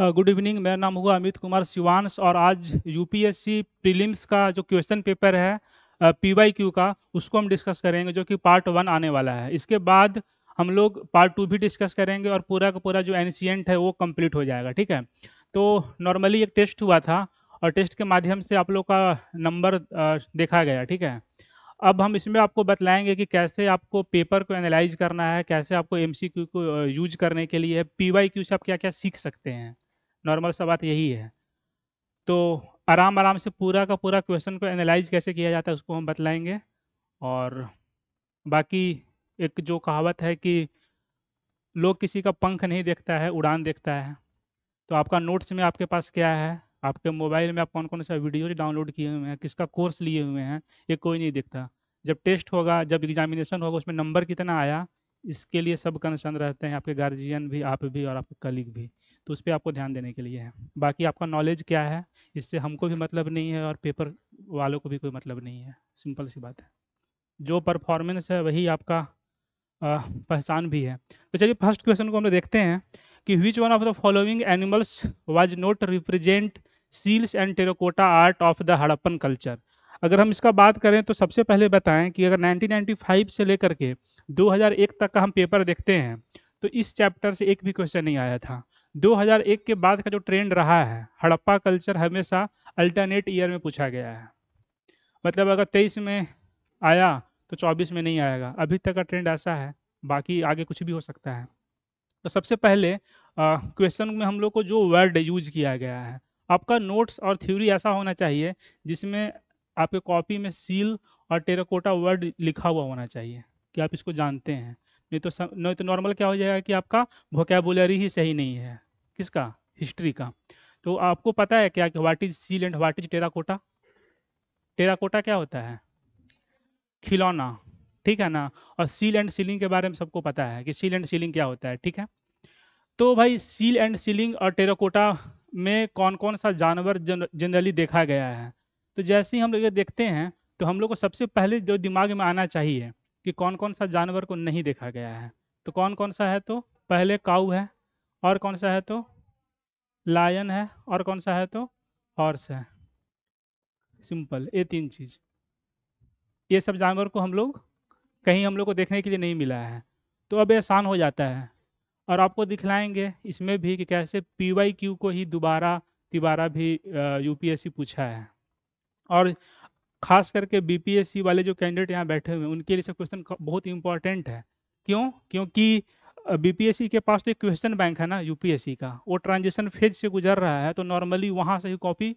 Good evening मेरा नाम हुआ अमित कुमार शिवानश और आज यूपीएससी प्रीलिम्स का जो क्वेश्चन पेपर है पी वाई क्यू का उसको हम डिस्कस करेंगे जो कि पार्ट वन आने वाला है इसके बाद हम लोग पार्ट टू भी डिस्कस करेंगे और पूरा का पूरा जो एनसीएंट है वो कम्प्लीट हो जाएगा ठीक है तो नॉर्मली एक टेस्ट हुआ था और टेस्ट के माध्यम से आप लोग का नंबर देखा गया ठीक है अब हम इसमें आपको बतलाएंगे कि कैसे आपको पेपर को एनालाइज करना है कैसे आपको एमसीक्यू को यूज करने के लिए पीवाईक्यू से आप क्या क्या सीख सकते हैं नॉर्मल सा बात यही है तो आराम आराम से पूरा का पूरा क्वेश्चन को एनालाइज कैसे किया जाता है उसको हम बतलाएंगे और बाकी एक जो कहावत है कि लोग किसी का पंख नहीं देखता है उड़ान देखता है तो आपका नोट्स में आपके पास क्या है आपके मोबाइल में आप कौन कौन सा वीडियो डाउनलोड किए हुए हैं किसका कोर्स लिए हुए हैं ये कोई नहीं देखता जब टेस्ट होगा जब एग्जामिनेशन होगा उसमें नंबर कितना आया इसके लिए सब कंसर्न रहते हैं आपके गार्जियन भी आप भी और आपके कलीग भी तो उस पर आपको ध्यान देने के लिए है बाकी आपका नॉलेज क्या है इससे हमको भी मतलब नहीं है और पेपर वालों को भी कोई मतलब नहीं है सिंपल सी बात है जो परफॉर्मेंस है वही आपका पहचान भी है तो चलिए फर्स्ट क्वेश्चन को हम लोग देखते हैं कि which one of the following animals was not represent seals and terracotta art of the Harappan culture अगर हम इसका बात करें तो सबसे पहले बताएं कि अगर 1995 से लेकर के 2001 तक का हम पेपर देखते हैं तो इस चैप्टर से एक भी क्वेश्चन नहीं आया था 2001 के बाद का जो ट्रेंड रहा है हड़प्पा कल्चर हमेशा अल्टरनेट ईयर में पूछा गया है मतलब अगर तेईस में आया तो चौबीस में नहीं आएगा अभी तक का ट्रेंड ऐसा है बाकी आगे कुछ भी हो सकता है तो सबसे पहले क्वेश्चन में हम लोग को जो वर्ड यूज किया गया है आपका नोट्स और थ्योरी ऐसा होना चाहिए जिसमें आपके कॉपी में सील और टेराकोटा वर्ड लिखा हुआ होना चाहिए कि आप इसको जानते हैं नहीं तो सम, नहीं तो नॉर्मल क्या हो जाएगा कि आपका वोकेबुलरी ही सही नहीं है किसका हिस्ट्री का तो आपको पता है क्या कि what is seal and what is terracotta terracotta क्या होता है खिलौना ठीक है ना और सील एंड सीलिंग के बारे में सबको पता है कि सील एंड सीलिंग क्या होता है ठीक है तो भाई सील एंड सीलिंग और टेराकोटा में कौन कौन सा जानवर जनरली देखा गया है तो जैसे ही हम लोग ये देखते हैं तो हम लोग को सबसे पहले जो दिमाग में आना चाहिए कि कौन कौन सा जानवर को नहीं देखा गया है तो कौन कौन सा है तो पहले काऊ है और कौन सा है तो लायन है और कौन सा है तो हॉर्स है सिंपल ये तीन चीज़ ये सब जानवर को हम लोग कहीं हम लोग को देखने के लिए नहीं मिला है तो अब आसान हो जाता है और आपको दिखलाएंगे इसमें भी कि कैसे पी वाई क्यू को ही दोबारा तिबारा भी यूपीएससी पूछा है और खास करके बीपीएससी वाले जो कैंडिडेट यहाँ बैठे हुए हैं उनके लिए सब क्वेश्चन बहुत इंपॉर्टेंट है क्यों क्योंकि बीपीएससी के पास तो एक क्वेश्चन बैंक है ना यूपीएससी का वो ट्रांजेक्शन फेज से गुजर रहा है तो नॉर्मली वहाँ से ही कॉपी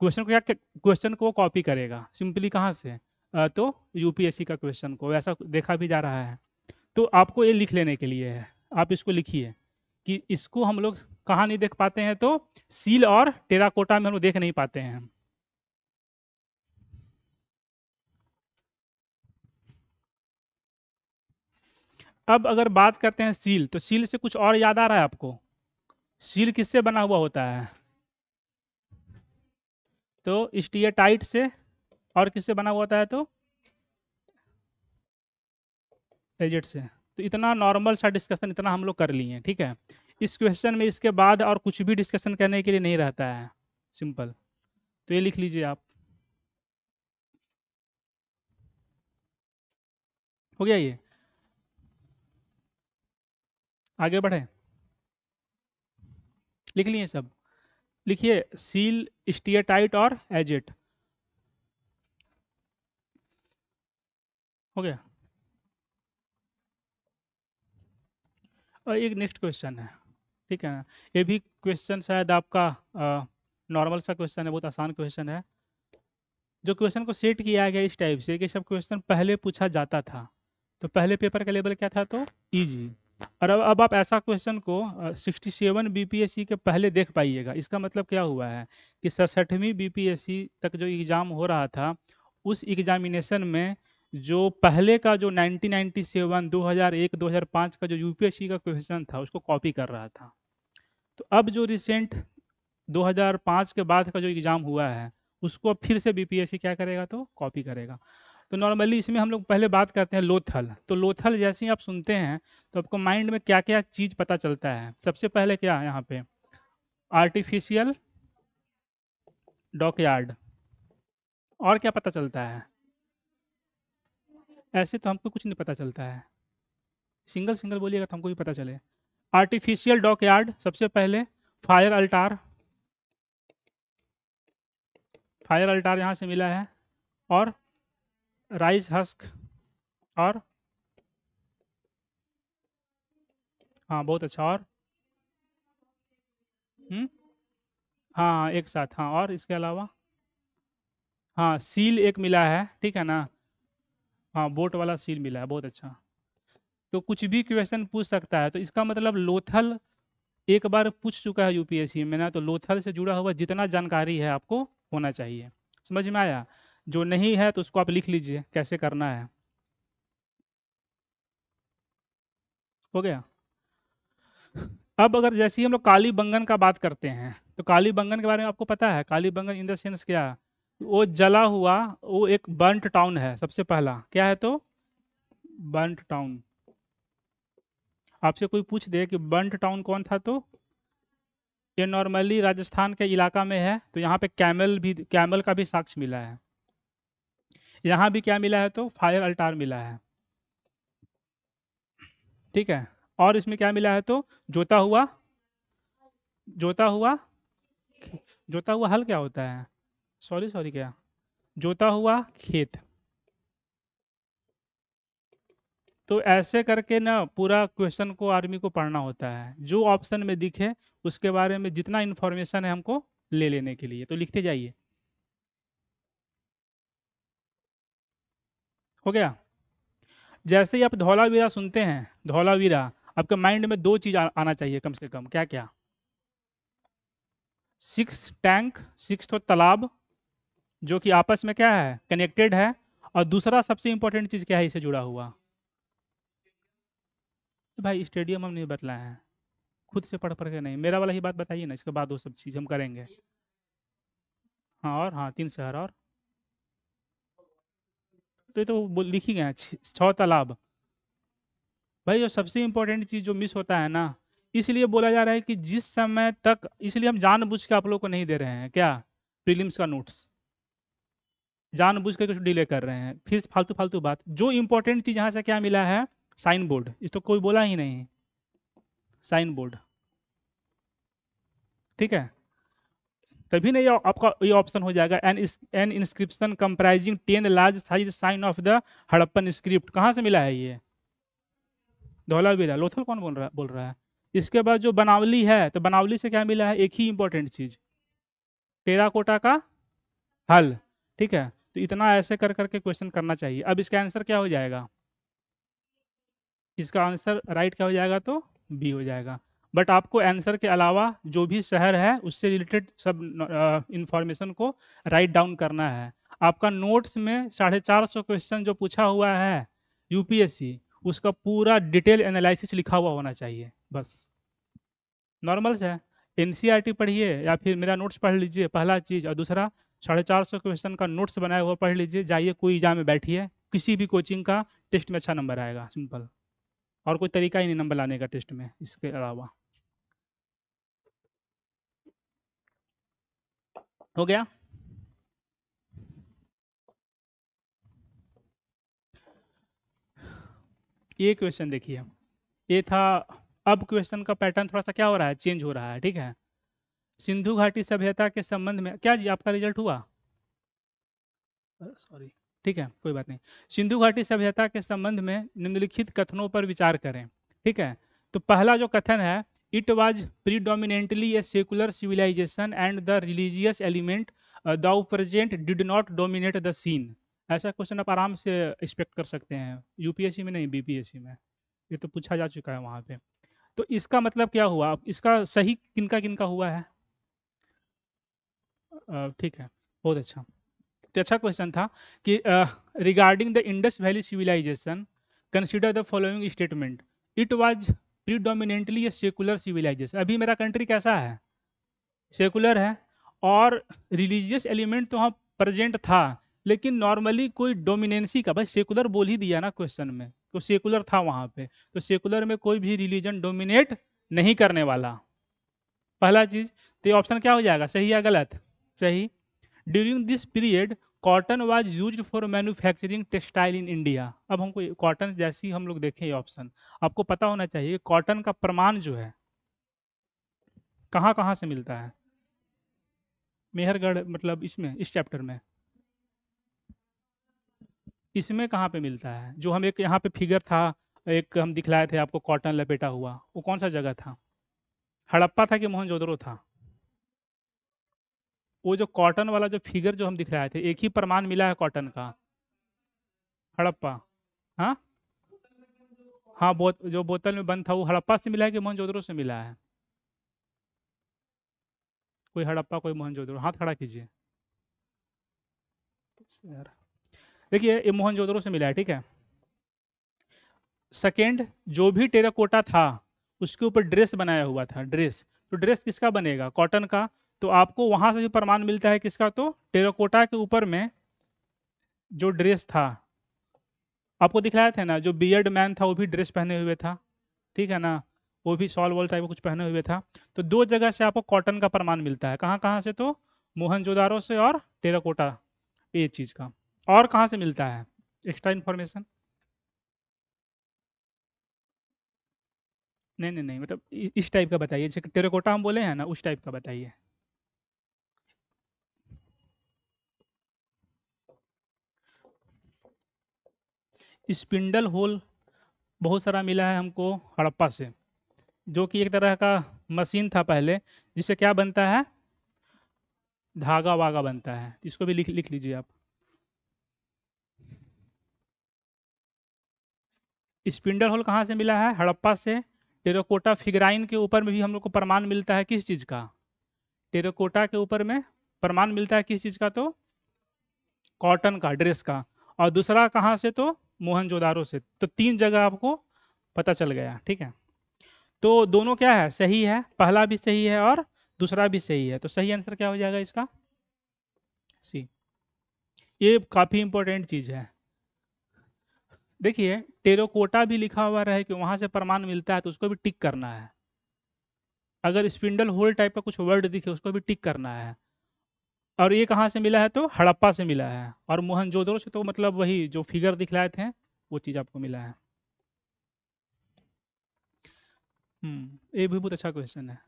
क्वेश्चन को क्या क्वेश्चन को कॉपी करेगा सिंपली कहाँ से तो यूपीएससी का क्वेश्चन को वैसा देखा भी जा रहा है तो आपको ये लिख लेने के लिए है आप इसको लिखिए कि इसको हम लोग कहाँ नहीं देख पाते हैं तो सील और टेराकोटा में हम लोग देख नहीं पाते हैं अब अगर बात करते हैं सील तो सील से कुछ और याद आ रहा है आपको सील किससे बना हुआ होता है तो स्टीएटाइट से और किससे बना हुआ होता है तो एजेट से तो इतना नॉर्मल सा डिस्कशन इतना हम लोग कर लिए ठीक है इस क्वेश्चन में इसके बाद और कुछ भी डिस्कशन करने के लिए नहीं रहता है सिंपल तो ये लिख लीजिए आप हो गया ये आगे बढ़े लिख लिए सब लिखिए सील स्टीयटाइट और एजेट हो गया और एक नेक्स्ट क्वेश्चन है ठीक है ना ये भी क्वेश्चन शायद आपका नॉर्मल सा क्वेश्चन है बहुत आसान क्वेश्चन है जो क्वेश्चन को सेट किया गया इस टाइप से कि सब क्वेश्चन पहले पूछा जाता था तो पहले पेपर का लेवल क्या था तो इजी और अब अब आप ऐसा क्वेश्चन को सिक्सटी सेवन बीपीएससी के पहले देख पाइएगा इसका मतलब क्या हुआ है कि सड़सठवीं बीपीएससी तक जो एग्ज़ाम हो रहा था उस एग्ज़ामिनेशन में जो पहले का जो 1997, 2001, 2005 का जो यूपीएससी का क्वेश्चन था उसको कॉपी कर रहा था तो अब जो रिसेंट 2005 के बाद का जो एग्ज़ाम हुआ है उसको अब फिर से बी क्या करेगा तो कॉपी करेगा तो नॉर्मली इसमें हम लोग पहले बात करते हैं लोथल तो लोथल जैसे ही आप सुनते हैं तो आपको माइंड में क्या क्या चीज़ पता चलता है सबसे पहले क्या है यहाँ पे आर्टिफिशियल डॉकयार्ड और क्या पता चलता है ऐसे तो हमको कुछ नहीं पता चलता है सिंगल सिंगल बोलिएगा तो हमको भी पता चले आर्टिफिशियल डॉक यार्ड सबसे पहले फायर अल्टार फायर अल्टार यहाँ से मिला है और राइस हस्क और हाँ बहुत अच्छा और हम्म हाँ एक साथ हाँ और इसके अलावा हाँ सील एक मिला है ठीक है ना हाँ बोट वाला सील मिला है बहुत अच्छा तो कुछ भी क्वेश्चन पूछ सकता है तो इसका मतलब लोथल एक बार पूछ चुका है यूपीएससी में ना तो लोथल से जुड़ा हुआ जितना जानकारी है आपको होना चाहिए समझ में आया जो नहीं है तो उसको आप लिख लीजिए कैसे करना है हो गया अब अगर जैसे ही हम लोग काली बंगन का बात करते हैं तो काली बंगन के बारे में आपको पता है काली बंगन इन द सेंस क्या वो जला हुआ वो एक बंट टाउन है सबसे पहला क्या है तो बंट टाउन आपसे कोई पूछ दे कि बंट टाउन कौन था तो ये नॉर्मली राजस्थान के इलाका में है तो यहाँ पे कैमल भी कैमल का भी साक्ष्य मिला है यहाँ भी क्या मिला है तो फायर अल्टार मिला है ठीक है और इसमें क्या मिला है तो जोता हुआ जोता हुआ जोता हुआ हल क्या होता है सॉरी सॉरी क्या जोता हुआ खेत तो ऐसे करके ना पूरा क्वेश्चन को आर्मी को पढ़ना होता है जो ऑप्शन में दिखे उसके बारे में जितना इन्फॉर्मेशन है हमको ले लेने के लिए तो लिखते जाइए हो गया जैसे ही आप धौलावीरा सुनते हैं धौलावीरा आपके माइंड में दो चीज आ, आना चाहिए कम से कम क्या क्या सिक्स टैंक सिक्स तो तालाब जो कि आपस में क्या है कनेक्टेड है और दूसरा सबसे इंपॉर्टेंट चीज क्या है इसे जुड़ा हुआ भाई स्टेडियम हम नहीं बतलाए हैं खुद से पढ़ पढ़ के नहीं मेरा वाला ही बात बताइए ना इसके बाद वो सब चीज़ हम करेंगे हाँ और हाँ तीन शहर और तो ये तो लिख ही गया छौ तालाब भाई जो सबसे इम्पोर्टेंट चीज़ जो मिस होता है ना इसलिए बोला जा रहा है कि जिस समय तक इसलिए हम जानबूझ के आप लोग को नहीं दे रहे हैं क्या प्रीलिम्स का नोट्स जानबूझ के कुछ डिले कर रहे हैं फिर फालतू फालतू बात जो इम्पोर्टेंट चीज़ यहाँ से क्या मिला है साइन बोर्ड इस तो कोई बोला ही नहीं साइन बोर्ड ठीक है तभी ना ये आपका ये ऑप्शन हो जाएगा an an inscription comprising ten large size sign of the Harappan script कहाँ से मिला है ये धौलावीरा लोथल कौन बोल रहा बोल रहा है इसके बाद जो बनावली है तो बनावली से क्या मिला है एक ही इंपॉर्टेंट चीज टेराकोटा का हल ठीक है तो इतना ऐसे कर करके क्वेश्चन करना चाहिए अब इसका आंसर क्या हो जाएगा इसका आंसर राइट क्या हो जाएगा तो बी हो जाएगा बट आपको आंसर के अलावा जो भी शहर है उससे रिलेटेड सब इंफॉर्मेशन को राइट डाउन करना है आपका नोट्स में साढ़े चार सौ क्वेश्चन जो पूछा हुआ है यूपीएससी उसका पूरा डिटेल एनालिसिस लिखा हुआ होना चाहिए बस नॉर्मल से एन पढ़िए या फिर मेरा नोट्स पढ़ लीजिए पहला चीज़ और दूसरा साढ़े चार सौ क्वेश्चन का नोट्स बनाया हुआ पढ़ लीजिए जाइए कोई एग्जाम में बैठिए किसी भी कोचिंग का टेस्ट में अच्छा नंबर आएगा सिंपल और कोई तरीका ही नहीं नंबर लाने का टेस्ट में इसके अलावा हो गया ये क्वेश्चन देखिए ये था अब क्वेश्चन का पैटर्न थोड़ा सा क्या हो रहा है चेंज हो रहा है ठीक है सिंधु घाटी सभ्यता के संबंध में क्या जी आपका रिजल्ट हुआ सॉरी ठीक है कोई बात नहीं सिंधु घाटी सभ्यता के संबंध में निम्नलिखित कथनों पर विचार करें ठीक है तो पहला जो कथन है it was pre a a civilization civilization and the religious element though present did not dominate the ऐसा क्वेश्चन आप आराम से एक्सपेक्ट कर सकते हैं यूपीएससी में नहीं बीपीएससी में ये तो पूछा जा चुका है वहाँ पे तो इसका मतलब क्या हुआ इसका सही किनका किनका हुआ है ठीक है बहुत अच्छा तो अच्छा क्वेश्चन था कि regarding the Indus valley civilization consider the following statement it was predominantly ये सेकुलर सिविलाइजेशन अभी मेरा कंट्री कैसा है सेकुलर है और रिलीजियस एलिमेंट तो वहाँ प्रेजेंट था लेकिन नॉर्मली कोई डोमिनेंसी का भाई सेकुलर बोल ही दिया ना क्वेश्चन में तो सेकुलर था वहाँ पे तो सेकुलर में कोई भी रिलीजन डोमिनेट नहीं करने वाला पहला चीज़ तो ये ऑप्शन क्या हो जाएगा सही या गलत सही during this period cotton was use for manufacturing textile in India अब हमको कॉटन जैसी हम लोग देखें ये ऑप्शन आपको पता होना चाहिए कॉटन का प्रमाण जो है कहाँ कहाँ से मिलता है मेहरगढ़ मतलब इसमें इस चैप्टर में इसमें कहाँ पे मिलता है जो हम एक यहाँ पे फिगर था एक हम दिखलाए थे आपको कॉटन लपेटा हुआ वो कौन सा जगह था हड़प्पा था कि मोहनजोदड़ो था वो जो कॉटन वाला जो फिगर जो हम दिख रहे थे एक ही प्रमाण मिला है कॉटन का हड़प्पा हाँ हाँ बो, जो बोतल में बंद था वो हड़प्पा से मिला है कि मोहनजोदड़ो से मिला है कोई हड़प्पा कोई मोहनजोदड़ो हाथ खड़ा कीजिए देखिए ये मोहनजोदड़ो से मिला है ठीक है सेकेंड जो भी टेराकोटा था उसके ऊपर ड्रेस बनाया हुआ था ड्रेस तो ड्रेस किसका बनेगा कॉटन का तो आपको वहां से भी प्रमाण मिलता है किसका तो टेराकोटा के ऊपर में जो ड्रेस था आपको दिखलाया था ना जो बियर्ड मैन था वो भी ड्रेस पहने हुए था ठीक है ना वो भी सॉल वॉल टाइप कुछ पहने हुए था तो दो जगह से आपको कॉटन का प्रमाण मिलता है कहाँ कहाँ से तो मोहनजोदारो से और टेराकोटा ये चीज़ का और कहाँ से मिलता है एक्स्ट्रा इन्फॉर्मेशन नहीं नहीं नहीं मतलब इस टाइप का बताइए जैसे टेराकोटा हम बोले हैं ना उस टाइप का बताइए स्पिंडल होल बहुत सारा मिला है हमको हड़प्पा से जो कि एक तरह का मशीन था पहले जिससे क्या बनता है धागा वागा बनता है इसको भी लिख लिख लीजिए आप स्पिंडल होल कहाँ से मिला है हड़प्पा से टेरोकोटा फिगराइन के ऊपर में भी हम लोग को प्रमाण मिलता है किस चीज़ का टेरोकोटा के ऊपर में प्रमाण मिलता है किस चीज़ का तो कॉटन का ड्रेस का और दूसरा कहाँ से तो मोहनजोदारो से तो तीन जगह आपको पता चल गया ठीक है तो दोनों क्या है सही है पहला भी सही है और दूसरा भी सही है तो सही आंसर क्या हो जाएगा इसका सी ये काफ़ी इंपॉर्टेंट चीज़ है देखिए टेरोकोटा भी लिखा हुआ रहे कि वहां से प्रमाण मिलता है तो उसको भी टिक करना है अगर स्पिंडल होल टाइप का कुछ वर्ड दिखे उसको भी टिक करना है और ये कहाँ से मिला है तो हड़प्पा से मिला है और मोहन से तो मतलब वही जो फिगर दिखलाए थे वो चीज़ आपको मिला है हम्म, ये भी बहुत अच्छा क्वेश्चन है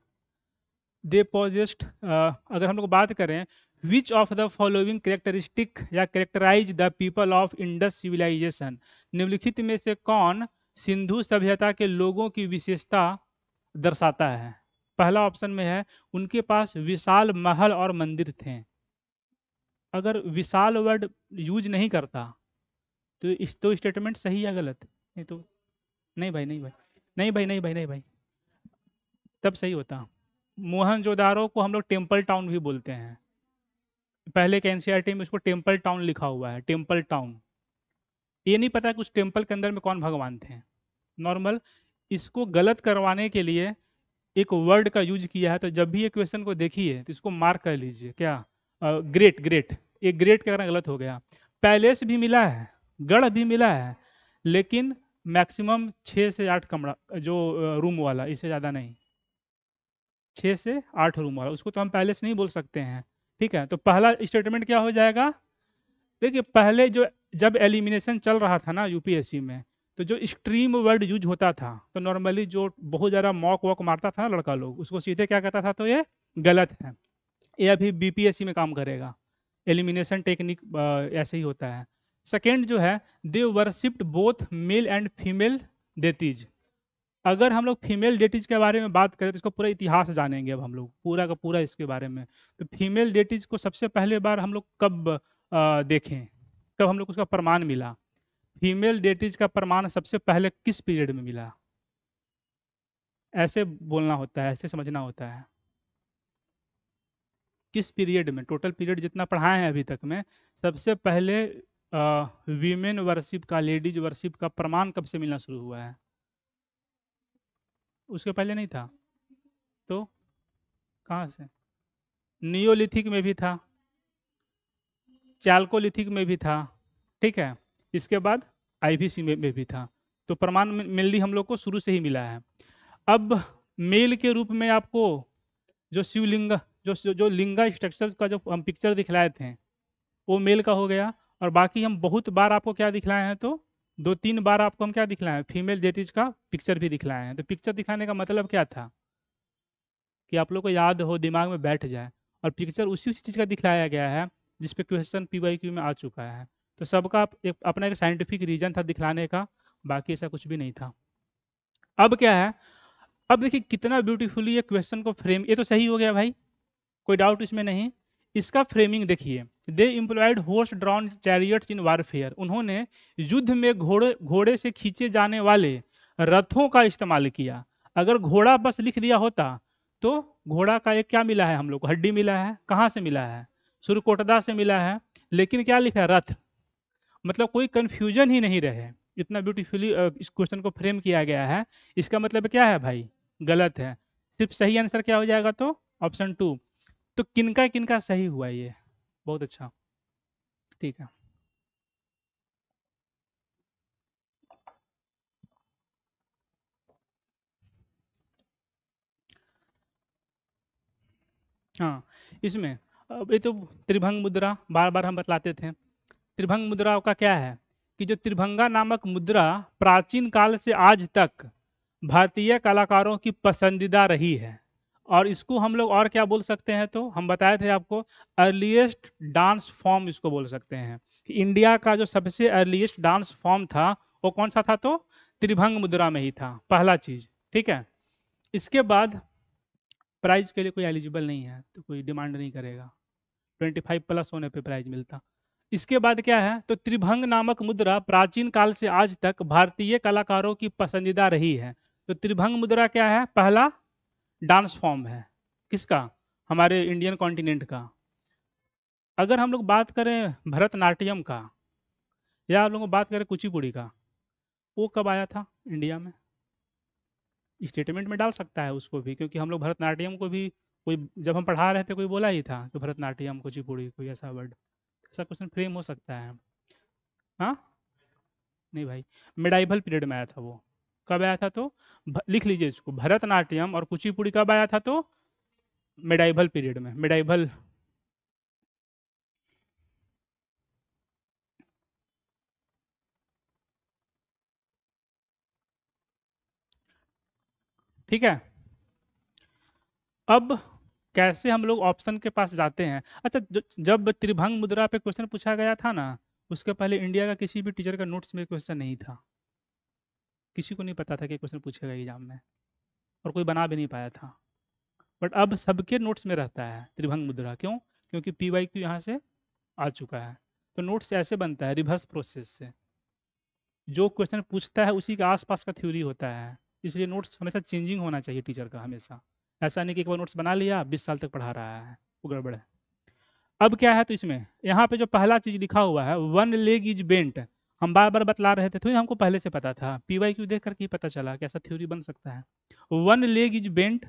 दे पॉजिस्ट अगर हम लोग बात करें which of the following characteristic या characterise the people of Indus civilization निम्नलिखित में से कौन सिंधु सभ्यता के लोगों की विशेषता दर्शाता है पहला ऑप्शन में है उनके पास विशाल महल और मंदिर थे अगर विशाल वर्ड यूज नहीं करता तो इस तो स्टेटमेंट सही या गलत नहीं तो नहीं भाई नहीं भाई नहीं भाई नहीं भाई नहीं भाई तब सही होता मोहनजोदारो को हम लोग टेम्पल टाउन भी बोलते हैं पहले के टी e में उसको टेम्पल टाउन लिखा हुआ है टेम्पल टाउन ये नहीं पता कि उस टेम्पल के अंदर में कौन भगवान थे नॉर्मल इसको गलत करवाने के लिए एक वर्ड का यूज किया है तो जब भी ये क्वेश्चन को देखिए तो इसको मार्क कर लीजिए क्या ग्रेट ग्रेट ये ग्रेट क्या करना गलत हो गया पैलेस भी मिला है गढ़ भी मिला है लेकिन मैक्सिमम छः से आठ कमरा जो रूम वाला इससे ज़्यादा नहीं छः से आठ रूम वाला उसको तो हम पैलेस नहीं बोल सकते हैं ठीक है तो पहला स्टेटमेंट क्या हो जाएगा देखिए पहले जो जब एलिमिनेशन चल रहा था ना यूपीएससी में तो जो स्ट्रीम वर्ड यूज होता था तो नॉर्मली जो बहुत ज़्यादा मॉक वॉक मारता था लड़का लोग उसको सीधे क्या कहता था तो ये गलत है ये अभी बीपीएससी में काम करेगा एलिमिनेशन टेक्निक ऐसे ही होता है सेकेंड जो है they worshipped both male and female deities अगर हम लोग फीमेल डेटीज के बारे में बात करें तो इसका पूरा इतिहास जानेंगे अब हम लोग पूरा का पूरा इसके बारे में तो फीमेल डेटीज को सबसे पहले बार हम लोग कब आ, देखें कब हम लोग उसका प्रमाण मिला फीमेल डेटीज का प्रमाण सबसे पहले किस पीरियड में मिला ऐसे बोलना होता है ऐसे समझना होता है किस पीरियड में टोटल पीरियड जितना पढ़ाए हैं अभी तक में सबसे पहले वीमेन वर्शिप का लेडीज वर्शिप का प्रमाण कब से मिलना शुरू हुआ है उसके पहले नहीं था तो कहाँ से नियोलिथिक में भी था चालकोलिथिक में भी था ठीक है इसके बाद आईवीसी में भी था तो प्रमाण मेनली हम लोग को शुरू से ही मिला है अब मेल के रूप में आपको जो शिवलिंग जो जो लिंगा स्ट्रक्चर का जो हम पिक्चर दिखलाए थे वो मेल का हो गया और बाकी हम बहुत बार आपको क्या दिखलाए हैं तो दो तीन बार आपको हम क्या दिखलाए हैं फीमेल जेटिज का पिक्चर भी दिखलाए हैं तो पिक्चर दिखाने का मतलब क्या था कि आप लोग को याद हो दिमाग में बैठ जाए और पिक्चर उसी उसी चीज़ का दिखलाया गया है जिसपे क्वेश्चन पी वाई क्यू में आ चुका है तो सबका एक अपना एक साइंटिफिक रीजन था दिखलाने का बाकी ऐसा कुछ भी नहीं था अब क्या है अब देखिए कितना ब्यूटीफुली ये क्वेश्चन को फ्रेम ये तो सही हो गया भाई कोई डाउट इसमें नहीं इसका फ्रेमिंग देखिए they employed horse drawn chariots in warfare उन्होंने युद्ध में घोड़े घोड़े से खींचे जाने वाले रथों का इस्तेमाल किया अगर घोड़ा बस लिख दिया होता तो घोड़ा का एक क्या मिला है हम लोग को हड्डी मिला है कहाँ से मिला है सुरकोटदा से मिला है लेकिन क्या लिखा है रथ मतलब कोई कन्फ्यूजन ही नहीं रहे इतना ब्यूटीफुली इस क्वेश्चन को फ्रेम किया गया है इसका मतलब क्या है भाई गलत है सिर्फ सही आंसर क्या हो जाएगा तो ऑप्शन टू तो किनका किनका सही हुआ ये बहुत अच्छा ठीक है हाँ इसमें अब ये तो त्रिभंग मुद्रा बार बार हम बतलाते थे त्रिभंग मुद्रा का क्या है कि जो त्रिभंगा नामक मुद्रा प्राचीन काल से आज तक भारतीय कलाकारों की पसंदीदा रही है और इसको हम लोग और क्या बोल सकते हैं तो हम बताए थे आपको अर्लीस्ट डांस फॉर्म इसको बोल सकते हैं कि इंडिया का जो सबसे अर्लीस्ट डांस फॉर्म था वो कौन सा था तो त्रिभंग मुद्रा में ही था पहला चीज ठीक है इसके बाद प्राइज के लिए कोई एलिजिबल नहीं है तो कोई डिमांड नहीं करेगा ट्वेंटी फाइव प्लस होने पे प्राइज मिलता इसके बाद क्या है तो त्रिभंग नामक मुद्रा प्राचीन काल से आज तक भारतीय कलाकारों की पसंदीदा रही है तो त्रिभंग मुद्रा क्या है पहला डांस फॉर्म है किसका हमारे इंडियन कॉन्टिनेंट का अगर हम लोग बात करें भरतनाट्यम का या हम लोग बात करें कुचिपुड़ी का वो कब आया था इंडिया में स्टेटमेंट में डाल सकता है उसको भी क्योंकि हम लोग भरतनाट्यम को भी कोई जब हम पढ़ा रहे थे कोई बोला ही था कि भरतनाट्यम कुचिपुड़ी कोई ऐसा वर्ड ऐसा क्वेश्चन फ्रेम हो सकता है हाँ नहीं भाई मेडाइबल पीरियड में आया था वो कब आया था तो भ, लिख लीजिए इसको भरतनाट्यम और कुचिपुड़ी कब आया था तो मेडाइवल पीरियड में मेडाइवल ठीक है अब कैसे हम लोग ऑप्शन के पास जाते हैं अच्छा जब त्रिभंग मुद्रा पे क्वेश्चन पूछा गया था ना उसके पहले इंडिया का किसी भी टीचर का नोट्स में क्वेश्चन नहीं था किसी को नहीं पता था कि क्वेश्चन पूछेगा एग्जाम में और कोई बना भी नहीं पाया था बट अब सबके नोट्स में रहता है त्रिभंग मुद्रा क्यों क्योंकि पी वाई क्यू यहाँ से आ चुका है तो नोट्स ऐसे बनता है रिवर्स प्रोसेस से जो क्वेश्चन पूछता है उसी के आसपास का थ्योरी होता है इसलिए नोट्स हमेशा चेंजिंग होना चाहिए टीचर का हमेशा ऐसा नहीं कि एक बार नोट्स बना लिया बीस साल तक पढ़ा रहा है वो गड़बड़ है अब क्या है तो इसमें यहाँ पे जो पहला चीज़ लिखा हुआ है वन लेग इज बेंट हम बार बार बतला रहे थे थोड़ी तो हमको पहले से पता था पी वाई क्यू देख करके ही पता चला कैसा थ्योरी बन सकता है one leg is bent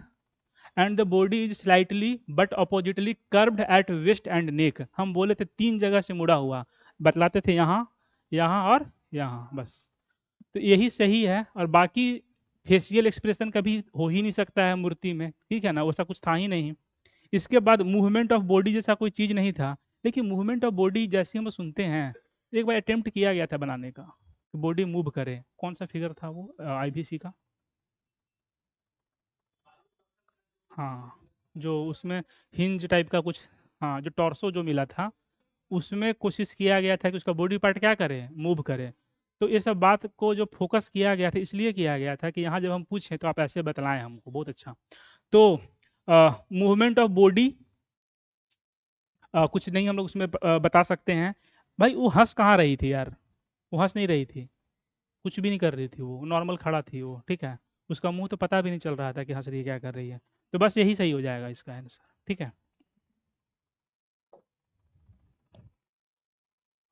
and the body is slightly but oppositely curved at waist and neck हम बोले थे तीन जगह से मुड़ा हुआ बतलाते थे यहाँ यहाँ और यहाँ बस तो यही सही है और बाकी फेसियल एक्सप्रेशन कभी हो ही नहीं सकता है मूर्ति में ठीक है ना वैसा कुछ था ही नहीं इसके बाद मूवमेंट ऑफ बॉडी जैसा कोई चीज़ नहीं था लेकिन मूवमेंट ऑफ बॉडी जैसी हम सुनते हैं एक बार अटेम्प्ट किया गया था बनाने का कि बॉडी मूव करे कौन सा फिगर था वो आईबीसी का हाँ जो उसमें हिंज टाइप का कुछ हाँ जो टॉर्सो जो मिला था उसमें कोशिश किया गया था कि उसका बॉडी पार्ट क्या करे मूव करे तो ये सब बात को जो फोकस किया गया था इसलिए किया गया था कि यहाँ जब हम पूछें तो आप ऐसे बतलाएं हमको बहुत अच्छा तो मूवमेंट ऑफ बॉडी कुछ नहीं हम लोग उसमें आ, बता सकते हैं भाई वो हंस कहाँ रही थी यार वो हंस नहीं रही थी कुछ भी नहीं कर रही थी वो नॉर्मल खड़ा थी वो ठीक है उसका मुंह तो पता भी नहीं चल रहा था कि हंस रही है क्या कर रही है तो बस यही सही हो जाएगा इसका आंसर ठीक है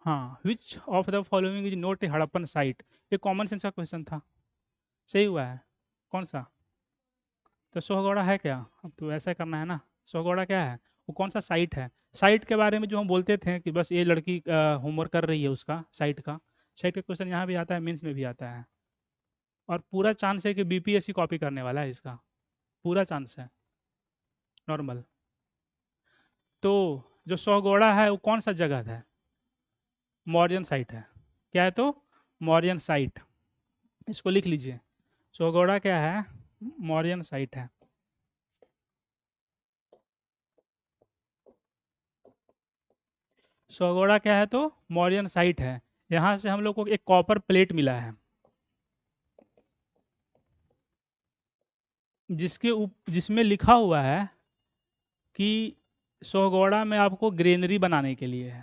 हाँ which of the following is not a Harappan site ये कॉमन सेंस का क्वेश्चन था सही हुआ है कौन सा तो सोहगौड़ा है क्या अब तो ऐसा करना है ना सोहगौड़ा क्या है वो कौन सा साइट है साइट के बारे में जो हम बोलते थे कि बस ये लड़की होमवर्क कर रही है उसका साइट का साइट का क्वेश्चन यहाँ भी आता है मेन्स में भी आता है और पूरा चांस है कि बीपीएससी कॉपी करने वाला है इसका पूरा चांस है नॉर्मल तो जो सोगोड़ा है वो कौन सा जगह है मॉरियन साइट है क्या है तो मॉरियन साइट इसको लिख लीजिए सोगोड़ा क्या है मॉरियन साइट है सोगोड़ा क्या है तो मॉरियन साइट है यहाँ से हम लोग को एक कॉपर प्लेट मिला है जिसके उप जिसमें लिखा हुआ है कि सोगोड़ा में आपको ग्रेनरी बनाने के लिए है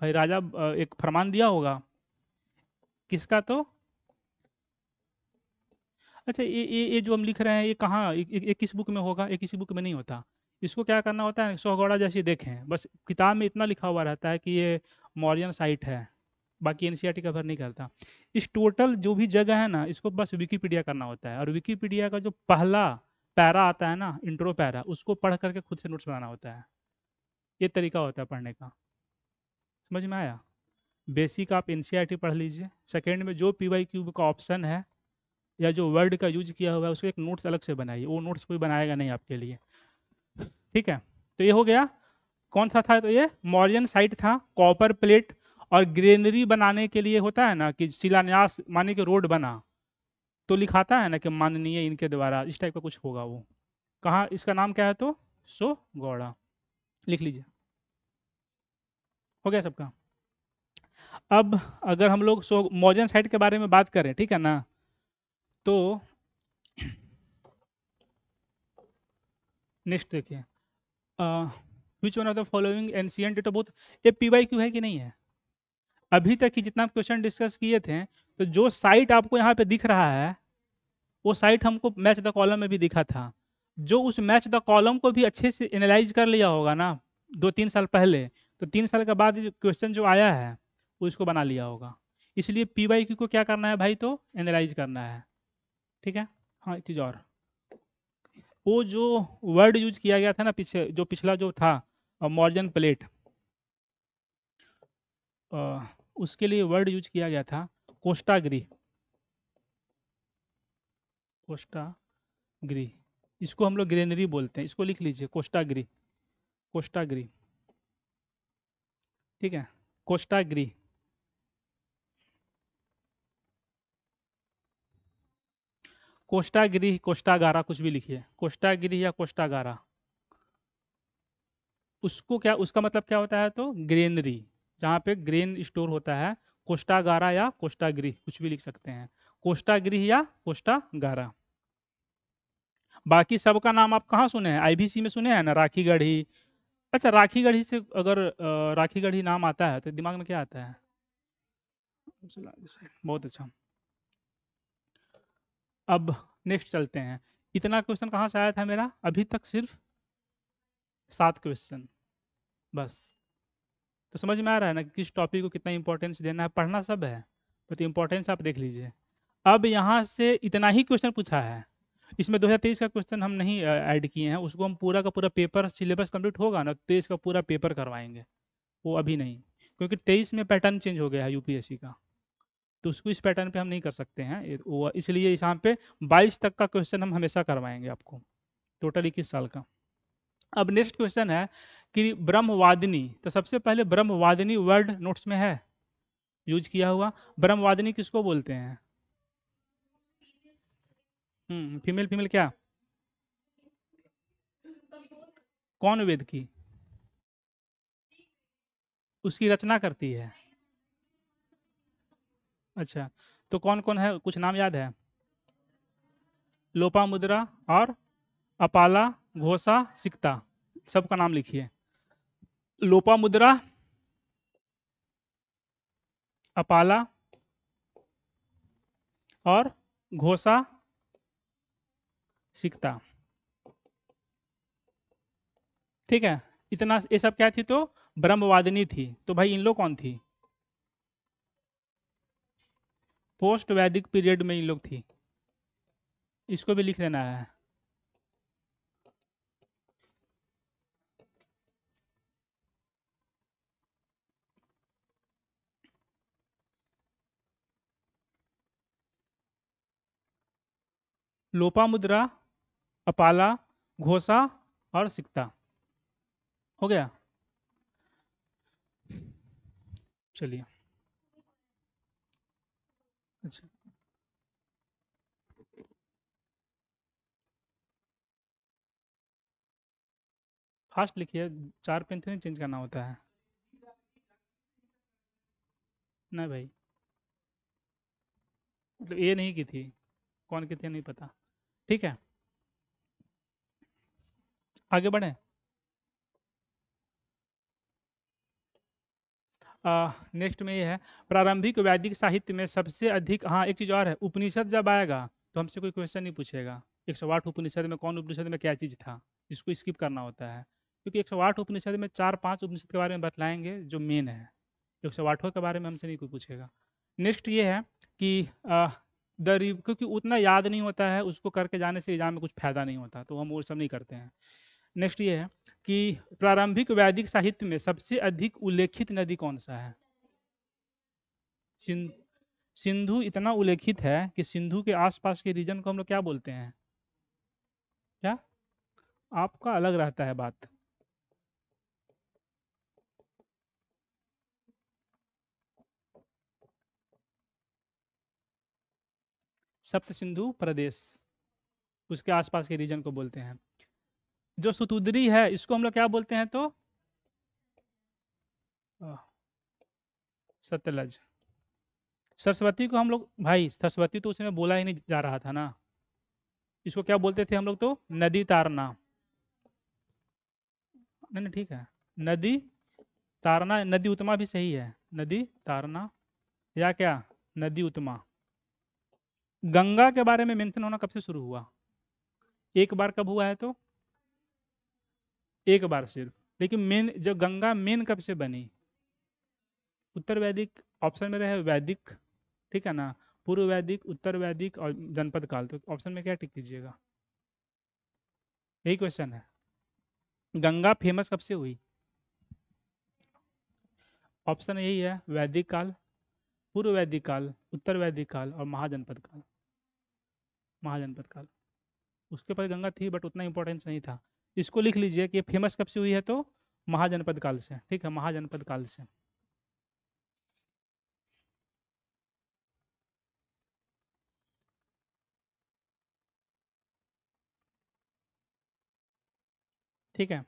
भाई राजा एक फरमान दिया होगा किसका तो अच्छा ये ये जो हम लिख रहे हैं ये कहाँ ये, किस बुक में होगा ये किसी बुक में नहीं होता इसको क्या करना होता है सोहगौड़ा जैसी देखें बस किताब में इतना लिखा हुआ रहता है कि ये मौर्यन साइट है बाकी एन कवर नहीं करता इस टोटल जो भी जगह है ना इसको बस विकीपीडिया करना होता है और विकीपीडिया का जो पहला पैरा आता है ना इंट्रो पैरा उसको पढ़ करके खुद से नोट्स बनाना होता है ये तरीका होता है पढ़ने का समझ में आया बेसिक आप एन पढ़ लीजिए सेकेंड में जो पी वाई क्यूब का ऑप्शन है या जो वर्ड का यूज किया हुआ है उसको एक नोट्स अलग से बनाइए वो नोट्स कोई बनाएगा नहीं आपके लिए ठीक है तो ये हो गया कौन सा था तो ये मॉरियन साइट था कॉपर प्लेट और ग्रेनरी बनाने के लिए होता है ना कि शिलान्यास माने के रोड बना तो लिखाता है ना कि माननीय इनके द्वारा इस टाइप का कुछ होगा वो कहाँ इसका नाम क्या है तो सो गौड़ा लिख लीजिए हो गया सबका अब अगर हम लोग सो मौर्जन साइट के बारे में बात करें ठीक है ना तो नेक्स्ट देखिए which one of the following N C N data both ये पी वाई क्यू है कि नहीं है अभी तक की जितना क्वेश्चन डिस्कस किए थे तो जो साइट आपको यहाँ पे दिख रहा है वो साइट हमको मैच द कॉलम में भी दिखा था जो उस मैच द कॉलम को भी अच्छे से एनालाइज कर लिया होगा ना दो तीन साल पहले तो तीन साल के बाद क्वेश्चन जो आया है वो इसको बना लिया होगा इसलिए पी वाई क्यू को क्या करना है भाई तो एनालाइज करना है ठीक है हाँ एक चीज़ और वो जो वर्ड यूज किया गया था ना पीछे जो पिछला जो था मॉर्जन प्लेट उसके लिए वर्ड यूज किया गया था कोस्टाग्री कोस्टाग्री इसको हम लोग ग्रेनरी बोलते हैं इसको लिख लीजिए कोस्टाग्री कोस्टाग्री ठीक है कोस्टाग्री कोष्टागिरी कोष्टागारा कुछ भी लिखिए कोष्टागिरी या कोष्टागारा उसको क्या उसका मतलब क्या होता है तो ग्रेनरी जहाँ पे ग्रेन स्टोर होता है कोष्टागारा या कोष्टागिरी कुछ भी लिख सकते हैं कोष्टागिरी या कोष्टागारा बाकी सबका नाम आप कहाँ सुने हैं आईबीसी में सुने हैं ना राखी गढ़ी अच्छा राखी गढ़ी से अगर राखी गढ़ी नाम आता है तो दिमाग में क्या आता है बहुत अच्छा अब नेक्स्ट चलते हैं इतना क्वेश्चन कहाँ से आया था मेरा अभी तक सिर्फ सात क्वेश्चन बस तो समझ में आ रहा है ना कि किस टॉपिक को कितना इंपॉर्टेंस देना है पढ़ना सब है बट तो इम्पोर्टेंस आप देख लीजिए अब यहाँ से इतना ही क्वेश्चन पूछा है इसमें 2023 का क्वेश्चन हम नहीं ऐड किए हैं उसको हम पूरा का पूरा पेपर सिलेबस कंप्लीट होगा ना तो तेईस का पूरा पेपर करवाएंगे वो अभी नहीं क्योंकि तेईस में पैटर्न चेंज हो गया है यूपीएससी का तो उसको इस पैटर्न पे हम नहीं कर सकते हैं इसलिए यहाँ पे 22 तक का क्वेश्चन हम हमेशा करवाएंगे आपको टोटल इक्कीस साल का अब नेक्स्ट क्वेश्चन है कि ब्रह्मवादिनी तो सबसे पहले ब्रह्मवादिनी वर्ड नोट्स में है यूज किया हुआ ब्रह्मवादिनी किसको बोलते हैं फीमेल हम्म, फीमेल क्या कौन वेद की उसकी रचना करती है अच्छा तो कौन-कौन है? कुछ नाम याद है? लोपा मुद्रा और अपाला, घोषा, सिक्ता सबका नाम लिखिए। लोपा मुद्रा अपाला और घोषा, सिक्ता। ठीक है? इतना ये सब क्या थी तो ब्रह्मवादिनी थी। तो भाई इन लोग कौन थी? पोस्ट वैदिक पीरियड में ये लोग थी इसको भी लिख लेना है लोपा मुद्रा अपाला घोसा और सिक्ता हो गया चलिए अच्छा फास्ट लिखिए चार पेन थोड़ी चेंज करना होता है नहीं भाई मतलब ये नहीं की थी कौन की थी नहीं पता ठीक है आगे बढ़ें नेक्स्ट में ये है प्रारंभिक वैदिक साहित्य में सबसे अधिक हाँ एक चीज़ और है उपनिषद जब आएगा तो हमसे कोई क्वेश्चन नहीं पूछेगा एक सौ आठ उपनिषद में कौन उपनिषद में क्या चीज़ था इसको स्किप करना होता है क्योंकि एक सौ आठ उपनिषद में चार पाँच उपनिषद के बारे में बतलाएंगे जो मेन है एक सौ आठों के बारे में हमसे नहीं कोई पूछेगा नेक्स्ट ये है कि द क्योंकि उतना याद नहीं होता है उसको करके जाने से एग्जाम में कुछ फ़ायदा नहीं होता तो हम वो सब नहीं करते हैं नेक्स्ट ये है कि प्रारंभिक वैदिक साहित्य में सबसे अधिक उल्लेखित नदी कौन सा है सिंधु इतना उल्लेखित है कि सिंधु के आसपास के रीजन को हम लोग क्या बोलते हैं क्या आपका अलग रहता है बात सप्त सिंधु प्रदेश उसके आसपास के रीजन को बोलते हैं जो सुतुदरी है इसको हम लोग क्या बोलते हैं तो सतलज सरस्वती को हम लोग भाई सरस्वती तो उसमें बोला ही नहीं जा रहा था ना इसको क्या बोलते थे हम लोग तो नदी तारना नहीं नहीं ठीक है नदी तारना नदी उत्मा भी सही है नदी तारना या क्या नदी उत्मा गंगा के बारे में मेंशन होना कब से शुरू हुआ एक बार कब हुआ है तो एक बार सिर्फ लेकिन मेन जो गंगा मेन कब से बनी उत्तर वैदिक ऑप्शन में रहे तो वैदिक ठीक है ना पूर्व वैदिक उत्तर वैदिक और जनपद काल तो ऑप्शन में क्या टिक कीजिएगा यही क्वेश्चन है गंगा फेमस कब से हुई ऑप्शन यही है वैदिक काल पूर्व वैदिक काल उत्तर वैदिक काल और महाजनपद काल महाजनपद काल उसके पास गंगा थी बट उतना इंपॉर्टेंस नहीं था इसको लिख लीजिए कि फेमस कब से हुई है तो महाजनपद काल से ठीक है महाजनपद काल से ठीक है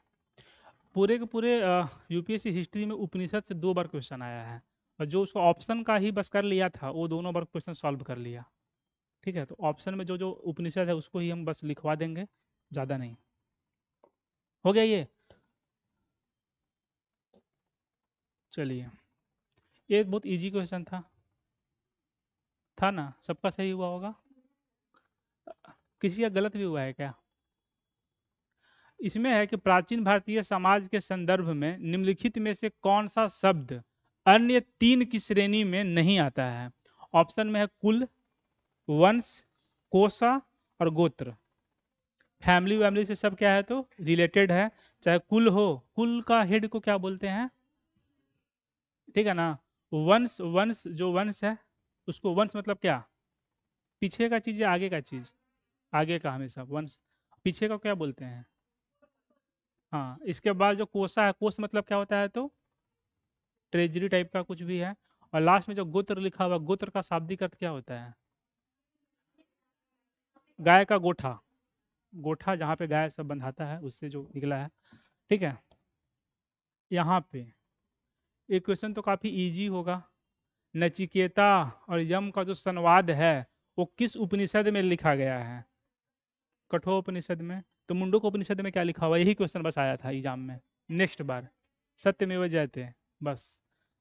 पूरे के पूरे यूपीएससी हिस्ट्री में उपनिषद से दो बार क्वेश्चन आया है और जो उसको ऑप्शन का ही बस कर लिया था वो दोनों बार क्वेश्चन सॉल्व कर लिया ठीक है तो ऑप्शन में जो जो उपनिषद है उसको ही हम बस लिखवा देंगे ज़्यादा नहीं हो गया ये चलिए ये बहुत इजी क्वेश्चन था था ना सबका सही हुआ होगा किसी का गलत भी हुआ है क्या इसमें है कि प्राचीन भारतीय समाज के संदर्भ में निम्नलिखित में से कौन सा शब्द अन्य तीन की श्रेणी में नहीं आता है ऑप्शन में है कुल वंश कोसा और गोत्र फैमिली वैमिली से सब क्या है तो रिलेटेड है चाहे कुल हो कुल का हेड को क्या बोलते हैं ठीक है ना वंश वंश जो वंश है उसको वंश मतलब क्या पीछे का चीज या आगे का चीज आगे का हमेशा वंश पीछे का क्या बोलते हैं हाँ इसके बाद जो कोसा है कोस मतलब क्या होता है तो ट्रेजरी टाइप का कुछ भी है और लास्ट में जो गोत्र लिखा हुआ गोत्र का शाब्दिक अर्थ क्या होता है गाय का गोठा गोठा जहाँ पे गाय सब बंधाता है उससे जो निकला है ठीक है यहाँ पे ये क्वेश्चन तो काफ़ी इजी होगा नचिकेता और यम का जो संवाद है वो किस उपनिषद में लिखा गया है उपनिषद में तो मुंडक उपनिषद में क्या लिखा हुआ यही क्वेश्चन बस आया था एग्जाम में नेक्स्ट बार सत्य में जयते बस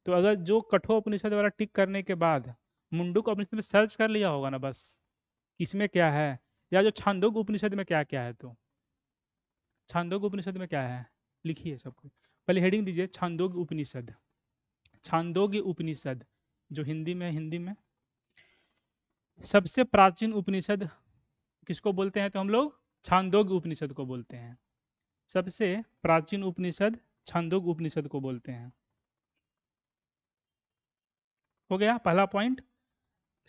तो अगर जो उपनिषद वाला टिक करने के बाद मुंडक उपनिषद में सर्च कर लिया होगा ना बस इसमें क्या है या जो छांदोग उपनिषद में क्या क्या है तो छांदोग उपनिषद में क्या है लिखिए सब कुछ पहले हेडिंग दीजिए छांदोग उपनिषद छांदोग उपनिषद जो हिंदी में हिंदी में सबसे प्राचीन उपनिषद किसको बोलते हैं तो हम लोग छांदोग उपनिषद को बोलते हैं सबसे प्राचीन उपनिषद छांदोग उपनिषद को बोलते हैं हो गया पहला पॉइंट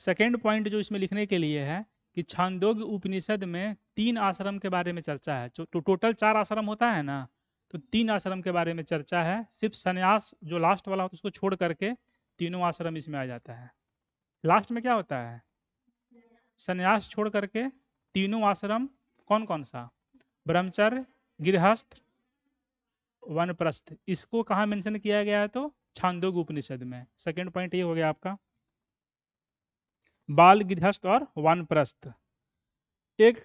सेकेंड पॉइंट जो इसमें लिखने के लिए है कि छांदोग उपनिषद में तीन आश्रम के बारे में चर्चा है तो टोटल तो चार आश्रम होता है ना तो तीन आश्रम के बारे में चर्चा है सिर्फ संन्यास जो लास्ट वाला होता है उसको छोड़ करके तीनों आश्रम इसमें आ जाता है लास्ट में क्या होता है संन्यास छोड़ करके तीनों आश्रम कौन कौन सा ब्रह्मचर्य गृहस्थ वनप्रस्थ इसको कहाँ मेंशन किया गया है तो छांदोग उपनिषद में सेकंड पॉइंट ये हो गया आपका बाल गृहस्थ और वानप्रस्थ एक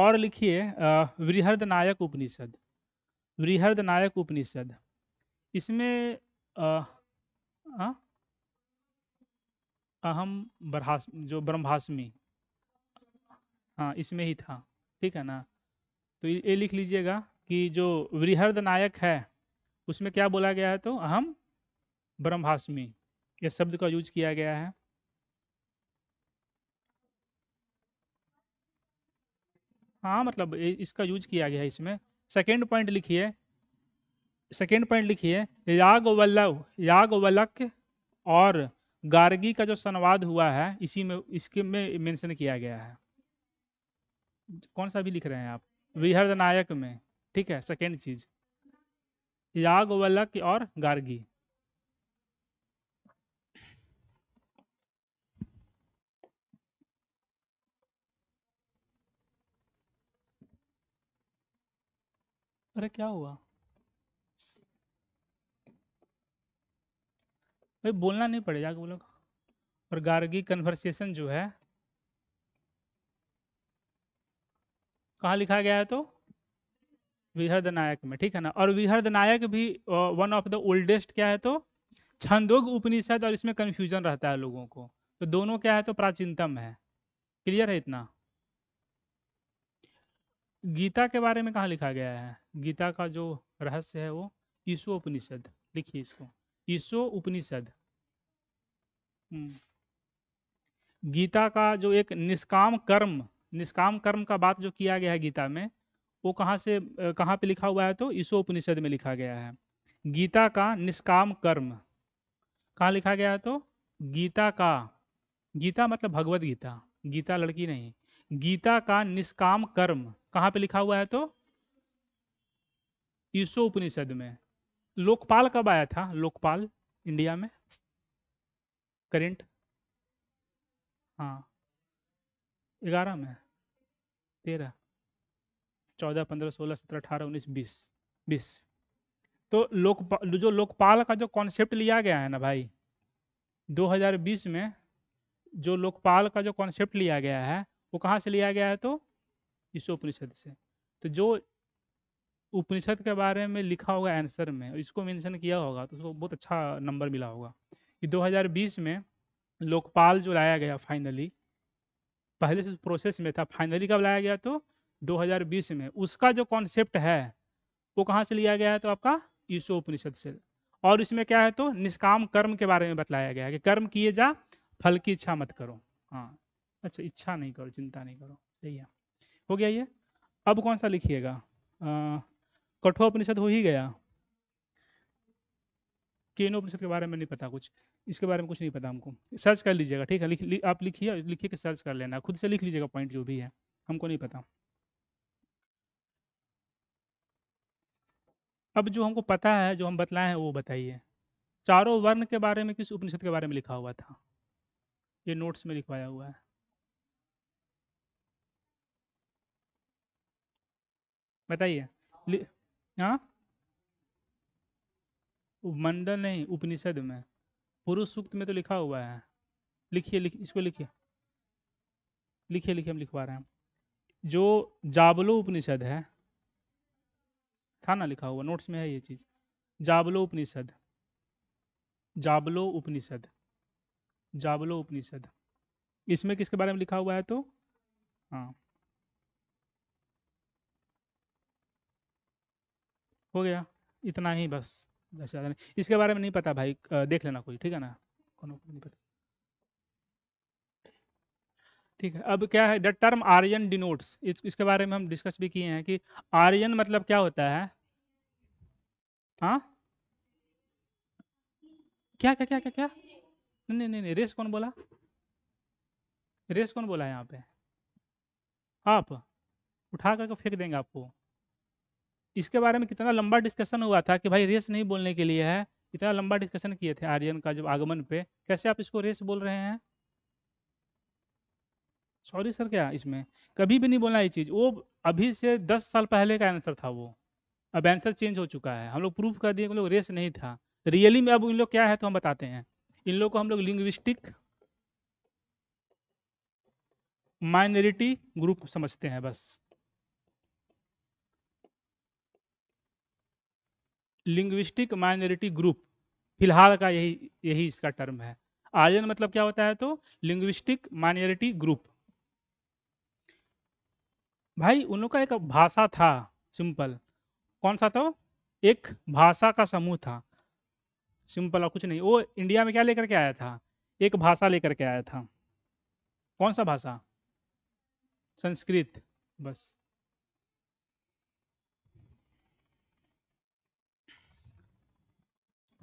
और लिखिए वृहद नायक उपनिषद वृहद नायक उपनिषद इसमें अहम ब्रहा जो ब्रह्मास्मी हाँ इसमें ही था ठीक है ना तो ये लिख लीजिएगा कि जो वृहद नायक है उसमें क्या बोला गया है तो अहम ब्रह्मास्मी यह शब्द का यूज किया गया है हाँ मतलब इसका यूज किया गया है इसमें सेकेंड पॉइंट लिखिए सेकेंड पॉइंट लिखिए याग वल्लभ याग वलक और गार्गी का जो संवाद हुआ है इसी में इसके में मेंशन किया गया है कौन सा भी लिख रहे हैं आप विहर नायक में ठीक है सेकेंड चीज याग वलक और गार्गी अरे क्या हुआ भाई बोलना नहीं पड़ेगा वो लोग और गार्गी कन्वर्सेशन जो है कहाँ लिखा गया है तो विहर्द नायक में ठीक है ना और विहर्द नायक भी वन ऑफ द ओल्डेस्ट क्या है तो छंदोग उपनिषद और इसमें कन्फ्यूजन रहता है लोगों को तो दोनों क्या है तो प्राचीनतम है क्लियर है इतना गीता के बारे में कहाँ लिखा गया है गीता का जो रहस्य है वो ईशो उपनिषद लिखिए इसको ईशो उपनिषद हम्म। गीता का जो एक निष्काम कर्म निष्काम कर्म का बात जो किया गया है गीता में वो कहाँ से कहाँ पे लिखा हुआ है तो ईशो उपनिषद में लिखा गया है गीता का निष्काम कर्म कहाँ लिखा गया है तो गीता का गीता मतलब भगवद गीता गीता लड़की नहीं गीता का निष्काम कर्म कहाँ पे लिखा हुआ है तो ईसो उपनिषद में लोकपाल कब आया था लोकपाल इंडिया में करंट हाँ ग्यारह में तेरह चौदह पंद्रह सोलह सत्रह अठारह उन्नीस बीस बीस तो लोकपाल जो लोकपाल का जो कॉन्सेप्ट लिया गया है ना भाई 2020 में जो लोकपाल का जो कॉन्सेप्ट लिया गया है वो कहाँ से लिया गया है तो इस उपनिषद से तो जो उपनिषद के बारे में लिखा होगा आंसर में इसको मेंशन किया होगा तो उसको बहुत अच्छा नंबर मिला होगा कि 2020 में लोकपाल जो लाया गया फाइनली पहले से प्रोसेस में था फाइनली कब लाया गया तो 2020 में उसका जो कॉन्सेप्ट है वो कहाँ से लिया गया है तो आपका ईशो उपनिषद से और इसमें क्या है तो निष्काम कर्म के बारे में बतलाया गया है कि कर्म किए जा फल की इच्छा मत करो हाँ अच्छा इच्छा नहीं करो चिंता नहीं करो सही है हो गया ये अब कौन सा लिखिएगा कठोपनिषद हो ही गया केनोपनिषद के बारे में नहीं पता कुछ इसके बारे में कुछ नहीं पता हमको सर्च कर लीजिएगा ठीक है लिख लि, आप लिखिए लिखिए कि सर्च कर लेना खुद से लिख लीजिएगा पॉइंट जो भी है हमको नहीं पता अब जो हमको पता है जो हम बतलाए हैं वो बताइए चारों वर्ण के बारे में किस उपनिषद के बारे में लिखा हुआ था ये नोट्स में लिखवाया हुआ है बताइए हाँ मंडल नहीं उपनिषद में पुरुष सूक्त में तो लिखा हुआ है लिखिए लिख इसको लिखिए लिखिए लिखिए हम लिखवा रहे हैं जो जाबलो उपनिषद है था ना लिखा हुआ नोट्स में है ये चीज़ जाबलो उपनिषद जाबलो उपनिषद जाबलो उपनिषद इसमें किसके बारे में लिखा हुआ है तो हाँ हो गया इतना ही बस दस हज़ार इसके बारे में नहीं पता भाई देख लेना कोई ठीक है ना कोनो नहीं पता ठीक है अब क्या है द टर्म आर्यन डिनोट्स इसके बारे में हम डिस्कस भी किए हैं कि आर्यन मतलब क्या होता है हाँ क्या क्या क्या क्या क्या नहीं नहीं नहीं रेस कौन बोला रेस कौन बोला यहाँ पे आप उठा करके फेंक देंगे आपको इसके बारे में कितना लंबा डिस्कशन हुआ था कि भाई रेस नहीं बोलने के लिए है इतना लंबा डिस्कशन किए थे आर्यन का जब आगमन पे कैसे आप इसको रेस बोल रहे हैं सॉरी सर क्या इसमें कभी भी नहीं बोलना ये चीज़ वो अभी से दस साल पहले का आंसर था वो अब आंसर चेंज हो चुका है हम लोग प्रूफ कर दिए कि लोग रेस नहीं था रियली में अब इन लोग क्या है तो हम बताते हैं इन लोग को हम लोग लिंग्विस्टिक माइनॉरिटी ग्रुप समझते हैं बस लिंग्विस्टिक माइनॉरिटी ग्रुप फिलहाल का यही यही इसका टर्म है आर्यन मतलब क्या होता है तो लिंग्विस्टिक माइनॉरिटी ग्रुप भाई उन लोग का एक भाषा था सिंपल कौन सा था एक भाषा का समूह था सिंपल और कुछ नहीं वो इंडिया में क्या लेकर के आया था एक भाषा लेकर के आया था कौन सा भाषा संस्कृत बस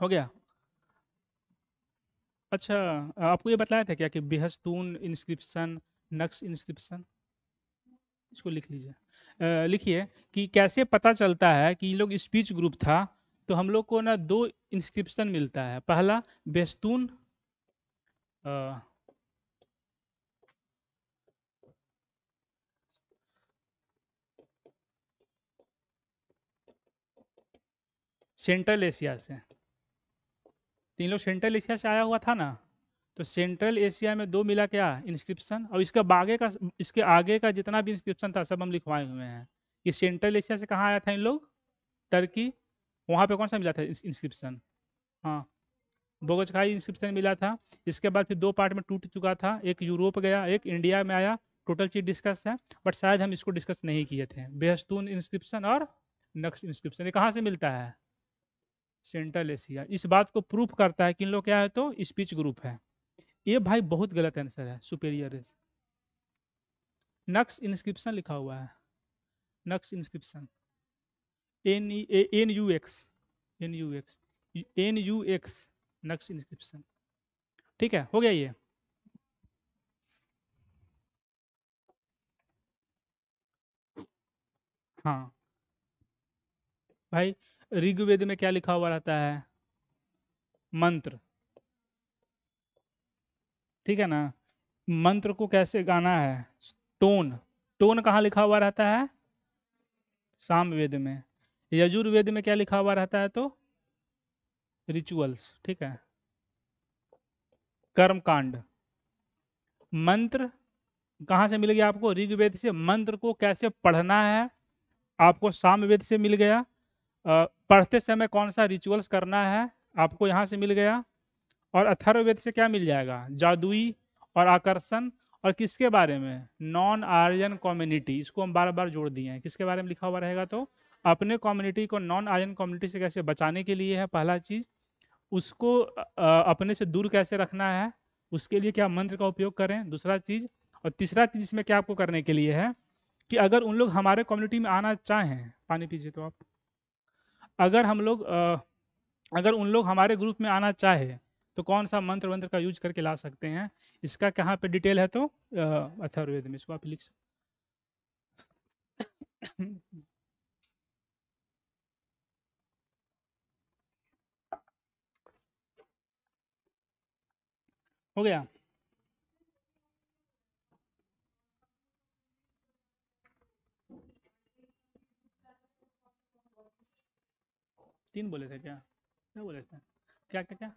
हो गया? अच्छा, आपको ये बताया था क्या कि बेहस्तून इंस्क्रिप्शन, नक्श इंस्क्रिप्शन? इसको लिख लीजिए। लिखिए कि कैसे पता चलता है कि ये लोग स्पीच ग्रुप था, तो हम लोग को ना दो इंस्क्रिप्शन मिलता है। पहला बेहस्तून सेंट्रल एशिया से। तीन लोग सेंट्रल एशिया से आया हुआ था ना तो सेंट्रल एशिया में दो मिला क्या इंस्क्रिप्शन और इसका आगे का इसके आगे का जितना भी इंस्क्रिप्शन था सब हम लिखवाए हुए हैं कि सेंट्रल एशिया से कहाँ आया था इन लोग टर्की वहाँ पे कौन सा मिला था इंस्क्रिप्शन हाँ बोगज खाई इंस्क्रिप्शन मिला था इसके बाद फिर दो पार्ट में टूट चुका था एक यूरोप गया एक इंडिया में आया टोटल चीज डिस्कस है बट शायद हम इसको डिस्कस नहीं किए थे बेहस्तून इंस्क्रिप्शन और नक्स इंस्क्रिप्शन ये कहाँ से मिलता है सेंट्रल एशिया इस बात को प्रूफ करता है कि इन लोग क्या है तो स्पीच ग्रुप है ये भाई बहुत गलत आंसर है सुपेरियर रेस नक्स इंस्क्रिप्शन लिखा हुआ है नक्स inscription N N U X N U X N U X नक्स इंस्क्रिप्शन ठीक है हो गया ये हाँ भाई ऋग्वेद में क्या लिखा हुआ रहता है मंत्र ठीक है ना मंत्र को कैसे गाना है टोन टोन कहाँ लिखा हुआ रहता है सामवेद में यजुर्वेद में क्या लिखा हुआ रहता है तो रिचुअल्स ठीक है कर्म कांड मंत्र कहाँ से मिल गया आपको ऋग्वेद से मंत्र को कैसे पढ़ना है आपको सामवेद से मिल गया पढ़ते समय कौन सा रिचुअल्स करना है आपको यहाँ से मिल गया और अथर्ववेद से क्या मिल जाएगा जादुई और आकर्षण और किसके बारे में नॉन आर्यन कम्युनिटी इसको हम बार बार जोड़ दिए हैं किसके बारे में लिखा हुआ रहेगा तो अपने कम्युनिटी को नॉन आर्यन कम्युनिटी से कैसे बचाने के लिए है पहला चीज़ उसको अपने से दूर कैसे रखना है उसके लिए क्या मंत्र का उपयोग करें दूसरा चीज़ और तीसरा चीज़ इसमें क्या आपको करने के लिए है कि अगर उन लोग हमारे कम्युनिटी में आना चाहें पानी पीजिए तो आप अगर हम लोग अगर उन लोग हमारे ग्रुप में आना चाहे तो कौन सा मंत्र वंत्र का यूज करके ला सकते हैं इसका कहाँ पे डिटेल है तो अथर्वेद में इसको आप लिख सकते हो गया तीन बोले थे क्या क्या बोले थे क्या क्या क्या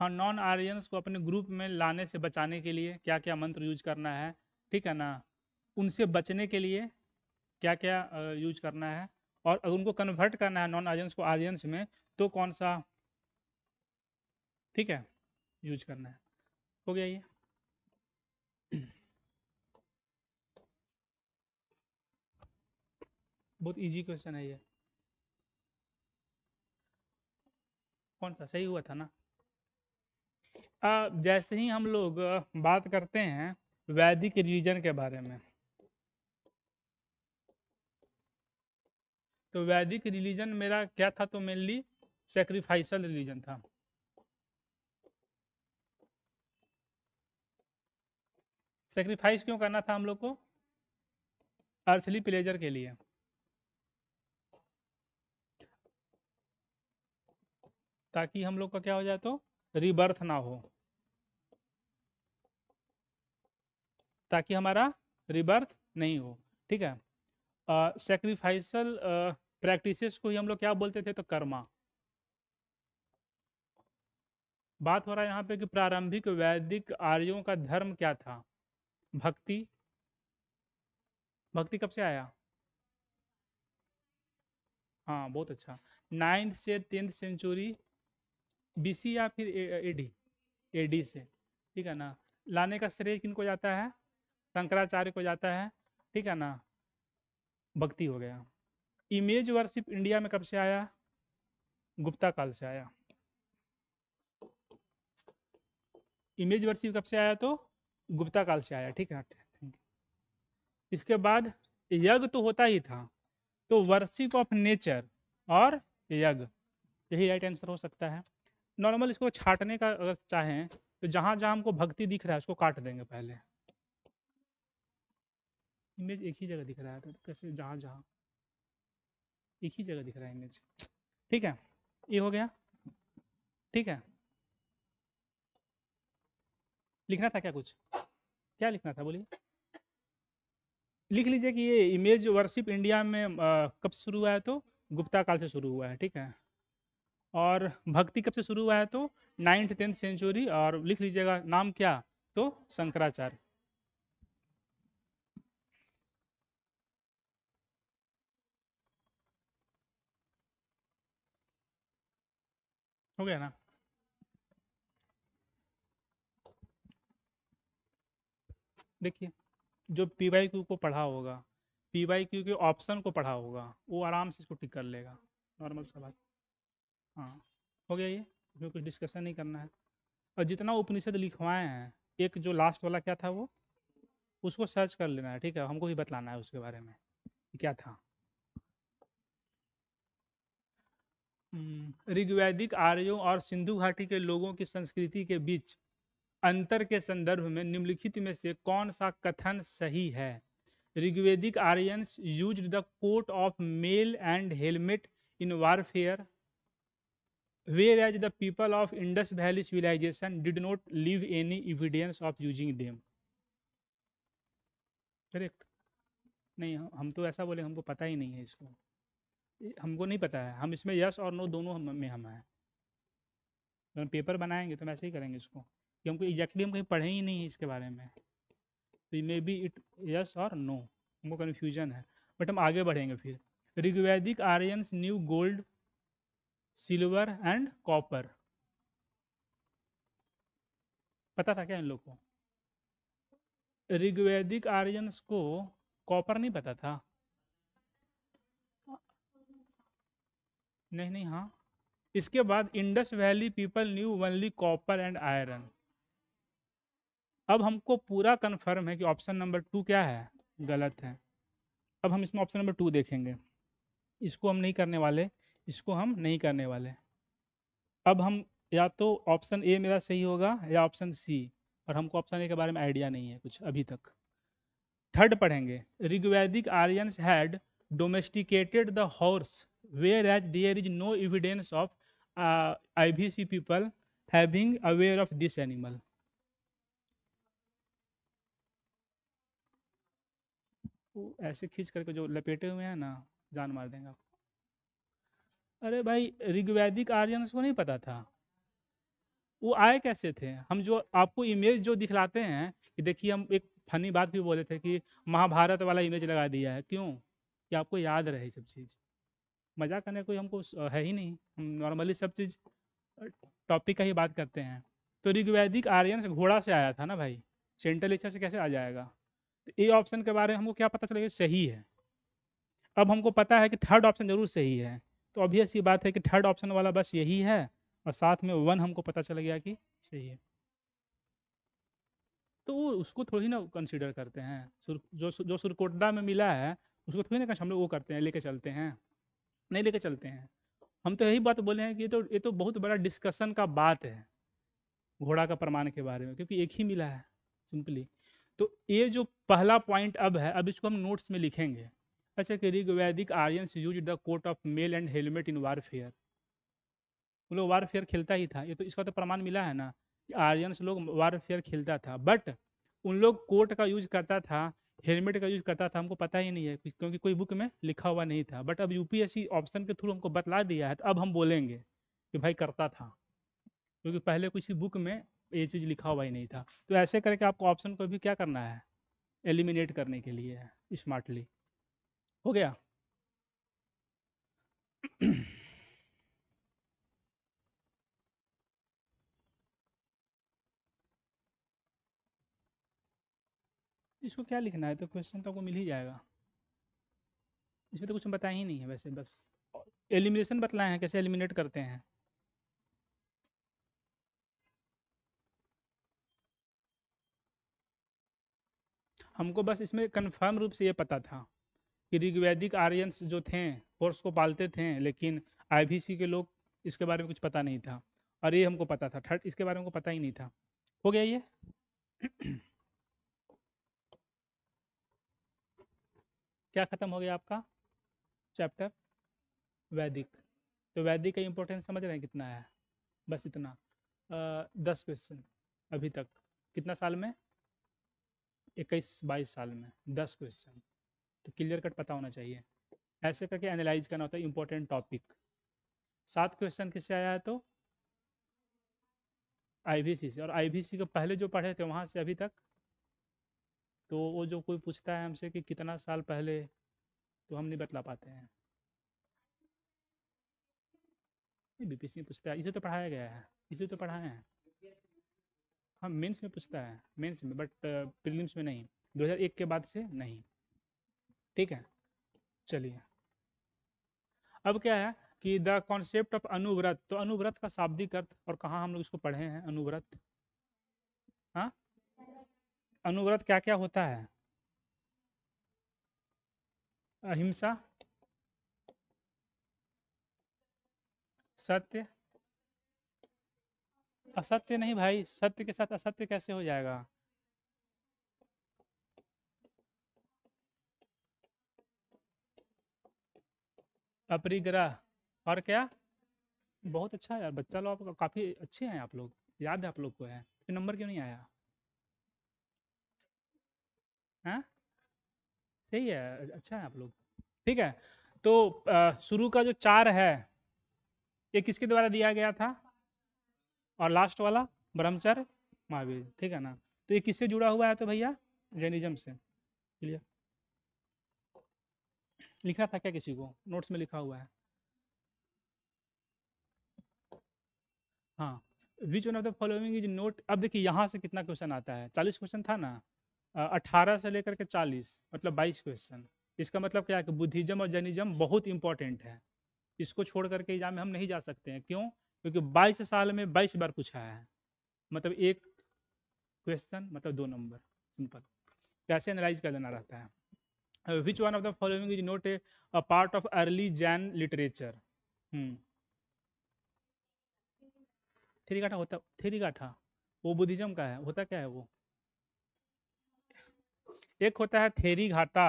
हाँ नॉन आर्यनस को अपने ग्रुप में लाने से बचाने के लिए क्या क्या मंत्र यूज करना है ठीक है ना उनसे बचने के लिए क्या क्या यूज करना है और अगर उनको कन्वर्ट करना है नॉन आर्यंस को आर्यंस में तो कौन सा ठीक है यूज करना है हो गया ये बहुत इजी क्वेश्चन है ये कौन सा सही हुआ था ना आ, जैसे ही हम लोग बात करते हैं वैदिक रिलीजन के बारे में तो वैदिक रिलीजन मेरा क्या था तो मेनली सेक्रीफाइसल रिलीजन था सेक्रीफाइस क्यों करना था हम लोग को अर्थली प्लेजर के लिए ताकि हम लोग का क्या हो जाए तो रिबर्थ ना हो ताकि हमारा रिबर्थ नहीं हो ठीक है सेक्रीफाइसल प्रैक्टिसेस को ही हम लोग क्या बोलते थे तो कर्मा बात हो रहा है यहाँ पे कि प्रारंभिक वैदिक आर्यों का धर्म क्या था भक्ति भक्ति कब से आया हाँ बहुत अच्छा नाइन्थ से टेंथ सेंचुरी बीसी या फिर एडी एडी से ठीक है ना लाने का श्रेय किन को जाता है शंकराचार्य को जाता है ठीक है ना भक्ति हो गया इमेज वर्शिप इंडिया में कब से आया गुप्ता काल से आया इमेज वर्शिप कब से आया तो गुप्ता काल से आया ठीक है अच्छा, इसके बाद यज्ञ तो होता ही था तो वर्शिप ऑफ नेचर और यज्ञ यही राइट आंसर हो सकता है नॉर्मल इसको छाटने का अगर चाहें तो जहाँ जहाँ हमको भक्ति दिख रहा है उसको काट देंगे पहले इमेज एक ही जगह दिख रहा है तो कैसे जहाँ जहाँ एक ही जगह दिख रहा है इमेज ठीक है ये हो गया ठीक है लिखना था क्या कुछ क्या लिखना था बोलिए लिख लीजिए कि ये इमेज वर्शिप इंडिया में आ, कब शुरू हुआ है तो गुप्ता काल से शुरू हुआ है ठीक है और भक्ति कब से शुरू हुआ है तो नाइन्थ टेंथ सेंचुरी और लिख लीजिएगा नाम क्या तो शंकराचार्य हो गया ना देखिए जो पी वाई क्यू को पढ़ा होगा पी वाई क्यू के ऑप्शन को पढ़ा होगा वो आराम से इसको टिक कर लेगा नॉर्मल सवाल बात हाँ हो गया ये इसमें कुछ डिस्कशन नहीं करना है और जितना उपनिषद लिखवाए हैं एक जो लास्ट वाला क्या था वो उसको सर्च कर लेना है ठीक है हमको ही बतलाना है उसके बारे में क्या था हम्म, ऋग्वैदिक आर्यों और सिंधु घाटी के लोगों की संस्कृति के बीच अंतर के संदर्भ में निम्नलिखित में से कौन सा कथन सही है Rigvedic Aryan use the coat of mail and helmet in warfare whereas the people of Indus valley civilization did not leave any evidence of using them correct नहीं हम तो ऐसा बोले हमको पता ही नहीं है इसको हमको नहीं पता है हम इसमें यस और नो दोनों हम में हम हैं हम पेपर बनाएंगे तो हम ऐसे ही करेंगे इसको कि हमको एग्जैक्टली हम कहीं पढ़े ही नहीं है इसके बारे में तो मे बी इट यस और नो हमको कन्फ्यूजन है बट हम आगे बढ़ेंगे फिर Rigvedic Aryans knew gold silver and copper पता था क्या इन लोग को ऋग्वेदिक आर्यंस को कॉपर नहीं पता था नहीं नहीं हाँ इसके बाद Indus valley people knew only copper and iron अब हमको पूरा कंफर्म है कि ऑप्शन नंबर टू क्या है गलत है अब हम इसमें ऑप्शन नंबर टू देखेंगे इसको हम नहीं करने वाले इसको हम नहीं करने वाले अब हम या तो ऑप्शन ए मेरा सही होगा या ऑप्शन सी और हमको ऑप्शन ए के बारे में आइडिया नहीं है कुछ अभी तक थर्ड पढ़ेंगे Rigvedic Aryans had domesticated the horse whereas there is no evidence of I V C people having aware of this animal ऐसे खींच करके जो लपेटे हुए हैं ना जान मार देंगे आपको अरे भाई ऋग्वैदिक आर्यन उसको नहीं पता था वो आए कैसे थे हम जो आपको इमेज जो दिखलाते हैं कि देखिए हम एक फनी बात भी बोले थे कि महाभारत वाला इमेज लगा दिया है क्यों कि आपको याद रहे सब चीज़ मजाक करने कोई हमको है ही नहीं हम नॉर्मली सब चीज़ टॉपिक का ही बात करते हैं तो ऋग्वैदिक आर्यन से घोड़ा से आया था ना भाई सेंट्रल एशिया से कैसे आ जाएगा तो ए ऑप्शन के बारे में हमको क्या पता चलेगा सही है अब हमको पता है कि थर्ड ऑप्शन जरूर सही है तो ऑब्वियस ये बात है कि थर्ड ऑप्शन वाला बस यही है और साथ में वन हमको पता चल गया कि सही है तो वो उसको थोड़ी ना कंसिडर करते हैं सुर, जो जो सुरकोटा में मिला है उसको थोड़ी ना हम लोग वो करते हैं लेके चलते हैं नहीं लेके चलते हैं हम तो यही बात बोले हैं कि ये तो ये तो बहुत बड़ा डिस्कशन का बात है घोड़ा का प्रमाण के बारे में क्योंकि एक ही मिला है सिंपली तो ये जो पहला पॉइंट अब है अब इसको हम नोट्स में लिखेंगे अच्छा कि Rigvedic Aryans use the coat of mail and helmet in warfare वो लोग वारफेयर खेलता ही था ये तो इसका तो प्रमाण मिला है ना कि आर्यंस लोग वारफेयर खेलता था बट उन लोग कोट का यूज करता था हेलमेट का यूज करता था हमको पता ही नहीं है क्योंकि कोई बुक में लिखा हुआ नहीं था बट अब यूपीएससी ऑप्शन के थ्रू हमको बतला दिया है तो अब हम बोलेंगे कि भाई करता था क्योंकि पहले किसी बुक में ये चीज़ लिखा हुआ ही नहीं था तो ऐसे करके आपको ऑप्शन को भी क्या करना है एलिमिनेट करने के लिए स्मार्टली हो गया इसको क्या लिखना है तो क्वेश्चन तो आपको मिल ही जाएगा इसमें तो कुछ बताया ही नहीं है वैसे बस एलिमिनेशन बतलाए हैं कैसे एलिमिनेट करते हैं हमको बस इसमें कन्फर्म रूप से ये पता था ऋग्वैदिक आर्यंस जो थे हॉर्स को पालते थे लेकिन आईबीसी के लोग इसके बारे में कुछ पता नहीं था और ये हमको पता था थर्ड इसके बारे में पता ही नहीं था हो गया ये क्या खत्म हो गया आपका चैप्टर वैदिक तो वैदिक का इम्पोर्टेंस समझ रहे हैं कितना है बस इतना आ, दस क्वेश्चन अभी तक कितना साल में इक्कीस बाईस साल में दस क्वेश्चन तो क्लियर कट पता होना चाहिए ऐसे करके एनालाइज करना होता है इंपॉर्टेंट टॉपिक सात क्वेश्चन किससे आया है तो आईबीसी से और आईबीसी को पहले जो पढ़े थे वहाँ से अभी तक तो वो जो कोई पूछता है हमसे कि कितना साल पहले तो हम नहीं बतला पाते हैं बीपीसी पूछता है इसे तो पढ़ाया गया है इसे तो पढ़ाए हैं हाँ मेंस में पूछता है मेंस में बट प्रीलिम्स uh, में नहीं 2001 के बाद से नहीं ठीक है चलिए अब क्या है कि द कॉन्सेप्ट ऑफ अनुव्रत तो अनुव्रत का शाब्दिक अर्थ और कहाँ हम लोग इसको पढ़े हैं अनुव्रत हाँ अनुव्रत क्या क्या होता है अहिंसा सत्य असत्य नहीं भाई सत्य के साथ असत्य कैसे हो जाएगा अपरिग्रह और क्या बहुत अच्छा है यार बच्चा लोग काफ़ी अच्छे हैं आप लोग याद है आप लोग को है फिर नंबर क्यों नहीं आया है हाँ? सही है अच्छा है आप लोग ठीक है तो शुरू का जो चार है ये किसके द्वारा दिया गया था और लास्ट वाला ब्रह्मचर्य महावीर ठीक है ना तो ये किससे जुड़ा हुआ है तो भैया जैनिज्म से क्लियर लिखा था क्या किसी को नोट्स में लिखा हुआ है हाँ which one of the following is not अब देखिए यहाँ से कितना क्वेश्चन आता है चालीस क्वेश्चन था ना अठारह से लेकर के चालीस मतलब बाईस क्वेश्चन इसका मतलब क्या है कि बुद्धिज्म और जनिज्म बहुत इंपॉर्टेंट है इसको छोड़ करके एग्जाम में हम नहीं जा सकते हैं क्यों क्योंकि बाईस साल में बाईस बार पूछा है मतलब एक क्वेश्चन मतलब दो नंबर सिंपल कैसे एनालाइज कर देना रहता है Uh, which one of the following is not a, a part of early Jain literature? Hmm. थेरीगाठा होता थेरीगाठा वो बुद्धिज्म का है होता क्या है वो एक होता है थेरी घाटा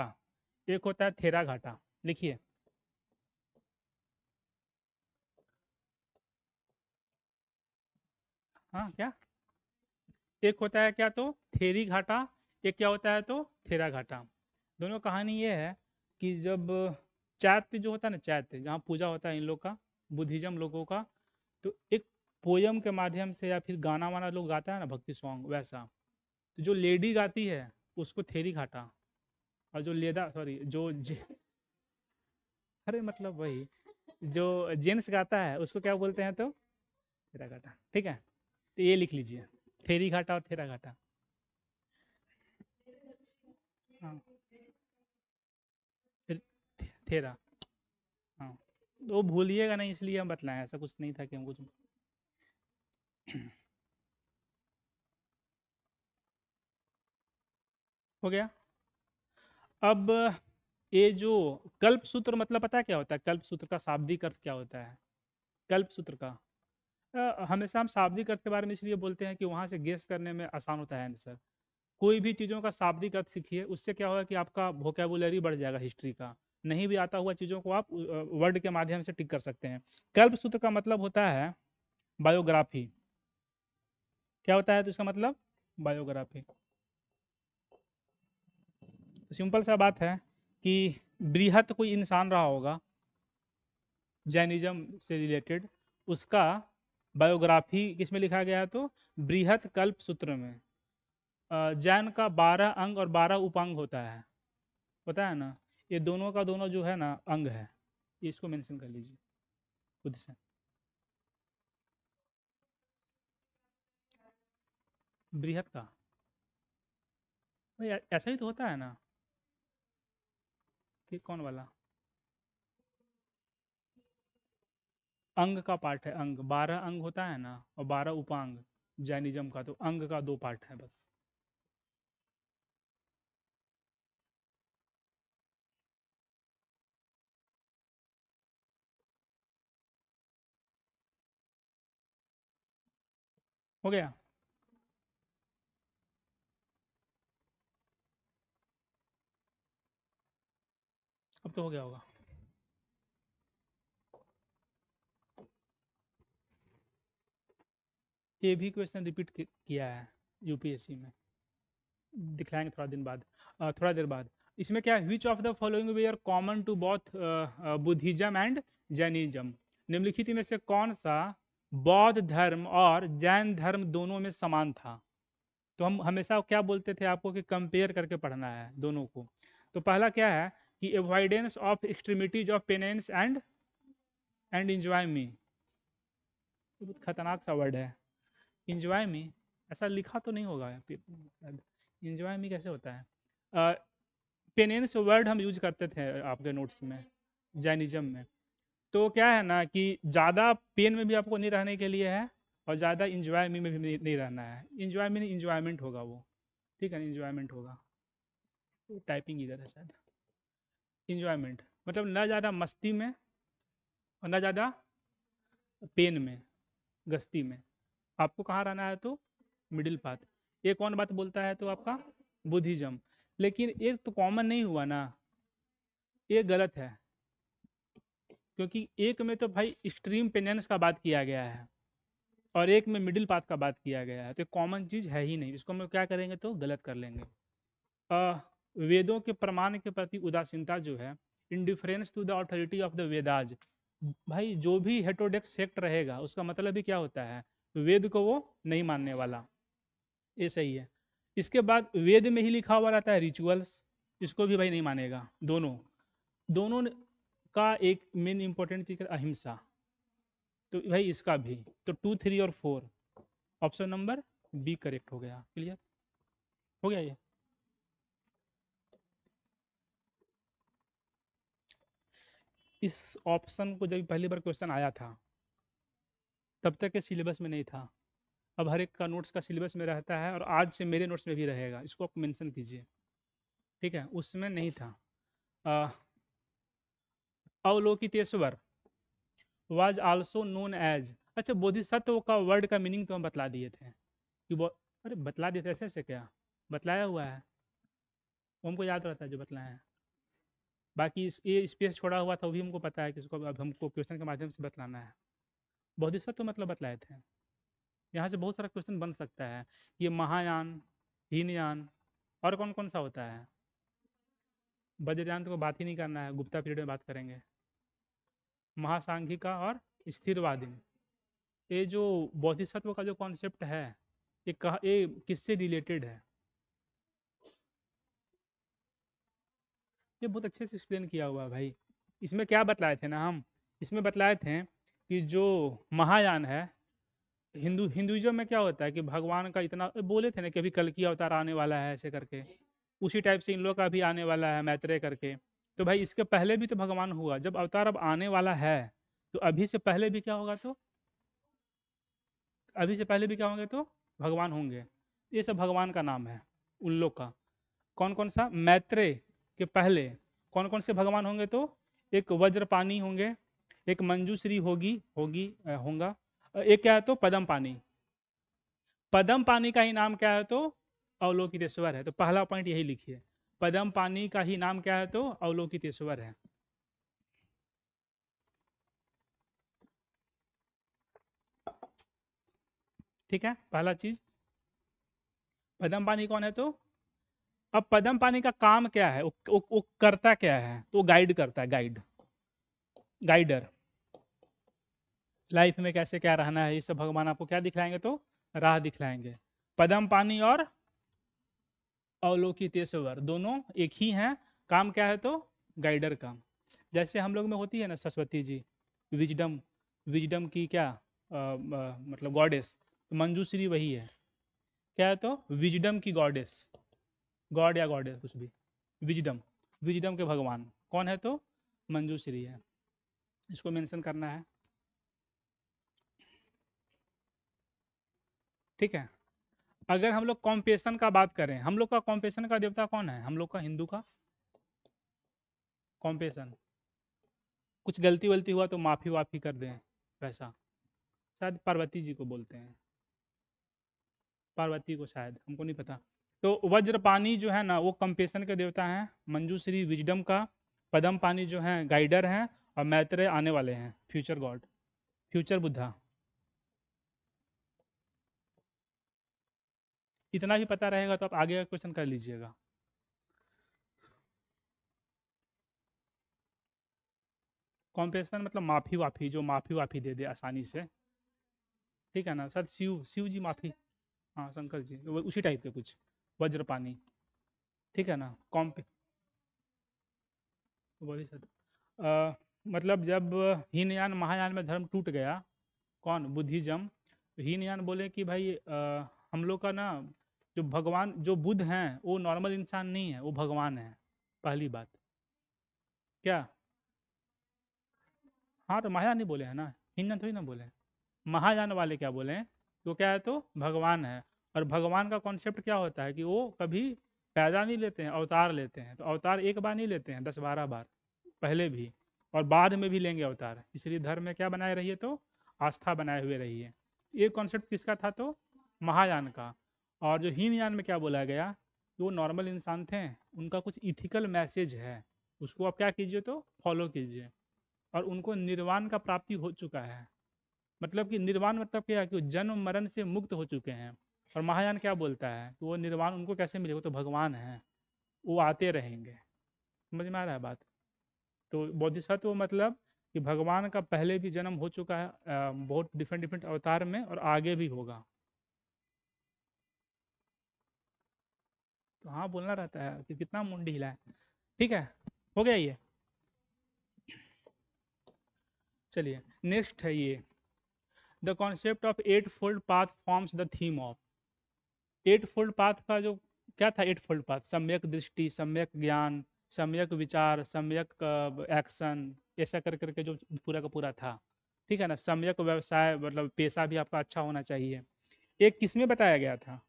एक होता है थेरा घाटा लिखिए हाँ क्या एक होता है क्या तो थेरी घाटा एक क्या होता है तो थेरा घाटा दोनों कहानी ये है कि जब चैत्य जो होता है ना चैत्य जहाँ पूजा होता है इन लोग का बुद्धिज्म लोगों का तो एक पोयम के माध्यम से या फिर गाना वाना लोग गाता है ना भक्ति सॉन्ग वैसा तो जो लेडी गाती है उसको थेरी घाटा और जो लेदा सॉरी जो जे... अरे मतलब वही जो जेंट्स गाता है उसको क्या बोलते हैं तो थेरा घाटा ठीक है तो ये लिख लीजिए थेरी घाटा और थेरा घाटा हाँ ठेरा हाँ तो भूलिएगा नहीं इसलिए हम बतलाएं ऐसा कुछ नहीं था कि हम कुछ हो गया अब ये जो कल्प सूत्र मतलब पता क्या होता है कल्प सूत्र का शाब्दिक अर्थ क्या होता है कल्प सूत्र का हमेशा हम शाब्दिक अर्थ के बारे में इसलिए बोलते हैं कि वहां से गेस करने में आसान होता है आंसर कोई भी चीज़ों का शाब्दिक अर्थ सीखिए उससे क्या होगा कि आपका वोकेबुलरी बढ़ जाएगा हिस्ट्री का नहीं भी आता हुआ चीज़ों को आप वर्ड के माध्यम से टिक कर सकते हैं कल्प सूत्र का मतलब होता है बायोग्राफी क्या होता है तो इसका मतलब बायोग्राफी सिंपल सा बात है कि बृहत कोई इंसान रहा होगा जैनिज्म से रिलेटेड उसका बायोग्राफी किसमें लिखा गया है तो बृहत कल्प सूत्र में जैन का बारह अंग और बारह उपांग होता है पता है ना ये दोनों का दोनों जो है ना अंग है ये इसको मेंशन कर लीजिए खुद से बृहत का ऐसा ही तो होता है ना कि कौन वाला अंग का पार्ट है अंग बारह अंग होता है ना और बारह उपांग जैनिज्म का तो अंग का दो पार्ट है बस हो गया अब तो हो गया होगा ये भी क्वेश्चन रिपीट किया है यूपीएससी में दिखलाएंगे थोड़ा दिन बाद थोड़ा देर बाद इसमें क्या है which of the following were common to both Buddhism and Jainism निम्नलिखित में से कौन सा बौद्ध धर्म और जैन धर्म दोनों में समान था तो हम हमेशा क्या बोलते थे आपको कि कंपेयर करके पढ़ना है दोनों को तो पहला क्या है कि avoidance of extremities of penance and and enjoyment बहुत खतरनाक सा वर्ड है इंजॉय मी ऐसा लिखा तो नहीं होगा इंजॉय मी कैसे होता है पेनेंस वर्ड हम यूज करते थे आपके नोट्स में जैनिज्म में तो क्या है ना कि ज़्यादा पेन में भी आपको नहीं रहने के लिए है और ज़्यादा इंजॉयमेंट में भी नहीं रहना है इंजॉय में इंजॉयमेंट होगा वो ठीक है ना इंजॉयमेंट होगा टाइपिंग इधर है शायद इंजॉयमेंट मतलब ना ज़्यादा मस्ती में और ना ज़्यादा पेन में गस्ती में आपको कहाँ रहना है तो मिडिल पाथ ये कौन बात बोलता है तो आपका बुद्धिज्म लेकिन एक तो कॉमन नहीं हुआ ना ये गलत है क्योंकि एक में तो भाई एक्सट्रीम पेनेंस का बात किया गया है और एक में मिडिल पाथ का बात किया गया है तो कॉमन चीज़ है ही नहीं इसको हम क्या करेंगे तो गलत कर लेंगे आ, वेदों के प्रमाण के प्रति उदासीनता जो है indifference to the authority of the Vedas भाई जो भी हेटोडेक्स सेक्ट रहेगा उसका मतलब ही क्या होता है वेद को वो नहीं मानने वाला ये सही है इसके बाद वेद में ही लिखा हुआ रहता है रिचुअल्स इसको भी भाई नहीं मानेगा दोनों दोनों का एक मेन इंपॉर्टेंट चीज़ अहिंसा तो भाई इसका भी तो टू थ्री और four option number B correct हो गया क्लियर हो गया ये इस ऑप्शन को जब पहली बार क्वेश्चन आया था तब तक के सिलेबस में नहीं था अब हर एक का नोट्स का सिलेबस में रहता है और आज से मेरे नोट्स में भी रहेगा इसको आप मेंशन कीजिए ठीक है उसमें नहीं था Avalokiteshvara was also known as अच्छा बोधिसत्व का वर्ड का मीनिंग तो हम बतला दिए थे कि वो अरे बतला दिए थे ऐसे ऐसे क्या बतलाया हुआ है हमको याद रहता है जो बतलाया है बाकी ये स्पेस छोड़ा हुआ था वो भी हमको पता है कि इसको अब हमको क्वेश्चन के माध्यम से बतलाना है बोधिसत्व मतलब बतलाए थे यहाँ से बहुत सारा क्वेश्चन बन सकता है ये महायान हीनयान और कौन कौन सा होता है बज्रयान तो बात ही नहीं करना है गुप्ता पीरियड में बात करेंगे महासांघिका और स्थिरवादी ये जो बौद्धिसत्व का जो कॉन्सेप्ट है ये कहा ये किससे रिलेटेड है ये बहुत अच्छे से एक्सप्लेन किया हुआ भाई इसमें क्या बतलाए थे ना हम इसमें बतलाए थे कि जो महायान है हिंदू हिंदुइज्म में क्या होता है कि भगवान का इतना बोले थे ना कि अभी कल की अवतार आने वाला है ऐसे करके उसी टाइप से इन लोग का भी आने वाला है मैत्रेय करके तो भाई इसके पहले भी तो भगवान हुआ जब अवतार अब आने वाला है तो अभी से पहले भी क्या होगा तो अभी से पहले भी क्या होंगे तो भगवान होंगे ये सब भगवान का नाम है उन लोग का कौन कौन सा मैत्रेय के पहले कौन कौन से भगवान होंगे तो एक वज्रपानी होंगे एक मंजूश्री होगी होगी होगा एक क्या है तो पदम पानी पदम पानी का ही नाम क्या है तो अवलोकितेश्वर है तो पहला पॉइंट यही लिखिए पदम पानी का ही नाम क्या है तो अवलोकितेश्वर है ठीक है पहला चीज पदम पानी कौन है तो अब पदम पानी का काम क्या है वो, वो, वो करता क्या है तो गाइड करता है गाइड गाइडर लाइफ में कैसे क्या रहना है ये सब भगवान आपको क्या दिखलाएंगे तो राह दिखलाएंगे पदम पानी और अवलोकितेश्वर दोनों एक ही हैं काम क्या है तो गाइडर काम जैसे हम लोग में होती है ना सरस्वती जी विजडम विजडम की क्या आ, आ, मतलब गॉडेस तो मंजूश्री वही है क्या है तो विजडम की गॉडेस गॉड या गॉडेस कुछ भी विजडम विजडम के भगवान कौन है तो मंजूश्री है इसको मेंशन करना है ठीक है अगर हम लोग कॉम्पेशन का बात करें हम लोग का कॉम्पेशन का देवता कौन है हम लोग का हिंदू का कॉम्पेशन कुछ गलती वलती हुआ तो माफ़ी वाफ़ी कर दें वैसा शायद पार्वती जी को बोलते हैं पार्वती को शायद हमको नहीं पता तो वज्रपानी जो है ना वो कम्पेशन के देवता हैं मंजू श्री विजडम का पदम पानी जो है गाइडर हैं और मैत्रेय आने वाले हैं फ्यूचर गॉड फ्यूचर बुद्धा इतना भी पता रहेगा तो आप आगे का क्वेश्चन कर लीजिएगा कॉम्पेशन मतलब माफ़ी वाफ़ी जो माफ़ी वाफ़ी दे दे आसानी से ठीक है ना सर शिव शिव जी माफ़ी हाँ शंकर जी वो उसी टाइप के कुछ वज्र पानी ठीक है ना कॉम्पे वही सर मतलब जब हीनयान महायान में धर्म टूट गया कौन बुद्धिज्म हीनयान बोले कि भाई आ, हम लोग का ना जो भगवान जो बुद्ध हैं वो नॉर्मल इंसान नहीं है वो भगवान है पहली बात क्या हाँ तो महायान ही बोले हैं ना हिन्न थोड़ी ना बोले महायान वाले क्या बोले हैं तो क्या है तो भगवान है और भगवान का कॉन्सेप्ट क्या होता है कि वो कभी पैदा नहीं लेते हैं अवतार लेते हैं तो अवतार एक बार नहीं लेते हैं दस बारह बार पहले भी और बाद में भी लेंगे अवतार इसलिए धर्म में क्या बनाए रहिए तो आस्था बनाए हुए रहिए एक कॉन्सेप्ट किसका था तो महायान का और जो हीनयान में क्या बोला गया वो नॉर्मल इंसान थे उनका कुछ इथिकल मैसेज है उसको आप क्या कीजिए तो फॉलो कीजिए और उनको निर्वाण का प्राप्ति हो चुका है मतलब कि निर्वाण मतलब क्या कि जन्म मरण से मुक्त हो चुके हैं और महायान क्या बोलता है कि वो निर्वाण उनको कैसे मिलेगा तो भगवान है वो आते रहेंगे समझ में आ रहा है बात तो बौद्धिसत्व मतलब कि भगवान का पहले भी जन्म हो चुका है बहुत डिफरेंट डिफरेंट अवतार में और आगे भी होगा तो हाँ बोलना रहता है कि कितना मुंड ढीला है ठीक है हो गया ये चलिए नेक्स्ट है ये the concept of eightfold path forms the theme of eightfold path का जो क्या था एट फोल्ड पाथ सम्यक दृष्टि सम्यक ज्ञान सम्यक विचार सम्यक एक्शन ऐसा कर करके जो पूरा का पूरा था ठीक है ना सम्यक व्यवसाय मतलब पेशा भी आपका अच्छा होना चाहिए एक किस में बताया गया था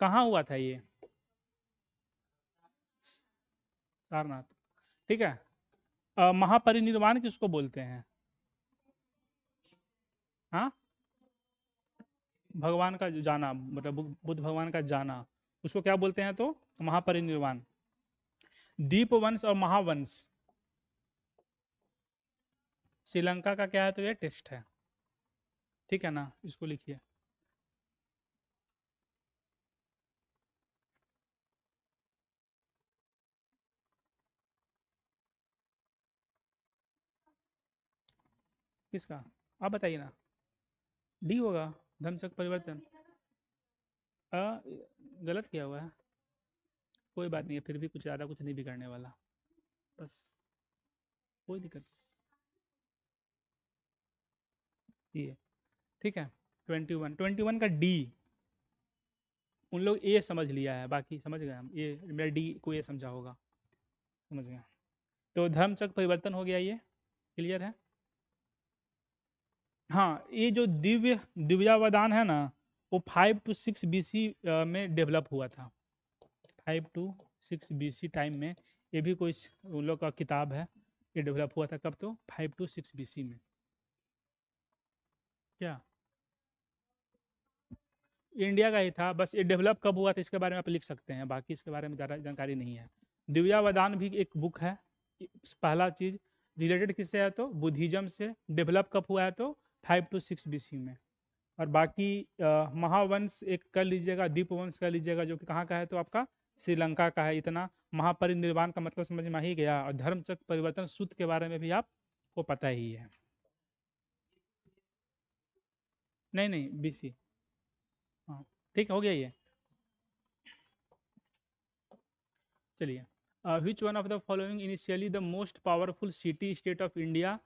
कहाँ हुआ था ये सारनाथ ठीक है महापरिनिर्वाण किसको बोलते हैं हा? भगवान का जाना मतलब बुद्ध भगवान का जाना उसको क्या बोलते हैं तो महापरिनिर्वाण दीप वंश और महावंश श्रीलंका का क्या है तो ये टेक्स्ट है ठीक है ना इसको लिखिए किसका आप बताइए ना डी होगा धमचक परिवर्तन अ गलत किया हुआ है कोई बात नहीं है फिर भी कुछ ज़्यादा कुछ नहीं बिगड़ने वाला बस कोई दिक्कत ये ठीक है ट्वेंटी वन ट्वेंटी वन का डी उन लोग ए समझ लिया है बाकी समझ गए हम ये मेरा डी को ये समझा होगा समझ गए तो धर्म परिवर्तन हो गया ये क्लियर है हाँ ये जो दिव्य दिव्यावदान है ना वो फाइव टू सिक्स बीसी में डेवलप हुआ था five two six BC time में ये भी कोई उन लोग का किताब है ये डेवलप हुआ था कब तो फाइव टू सिक्स बीसी में क्या इंडिया का ही था बस ये डेवलप कब हुआ था इसके बारे में आप लिख सकते हैं बाकी इसके बारे में ज़्यादा जानकारी नहीं है दिव्यावदान भी एक बुक है पहला चीज़ रिलेटेड किससे है तो बुद्धिज्म से डेवलप कब हुआ है तो फाइव टू सिक्स बी में और बाकी महावंश एक कर लीजिएगा दीपवंश कर लीजिएगा जो कि कहाँ का है तो आपका श्रीलंका का है इतना महापरिनिर्वाण का मतलब समझ में ही गया और धर्मचक्र परिवर्तन सूत्र के बारे में भी आपको पता ही है नहीं नहीं बीसी हाँ ठीक हो गया ये चलिए which one of the following initially the most powerful city state of India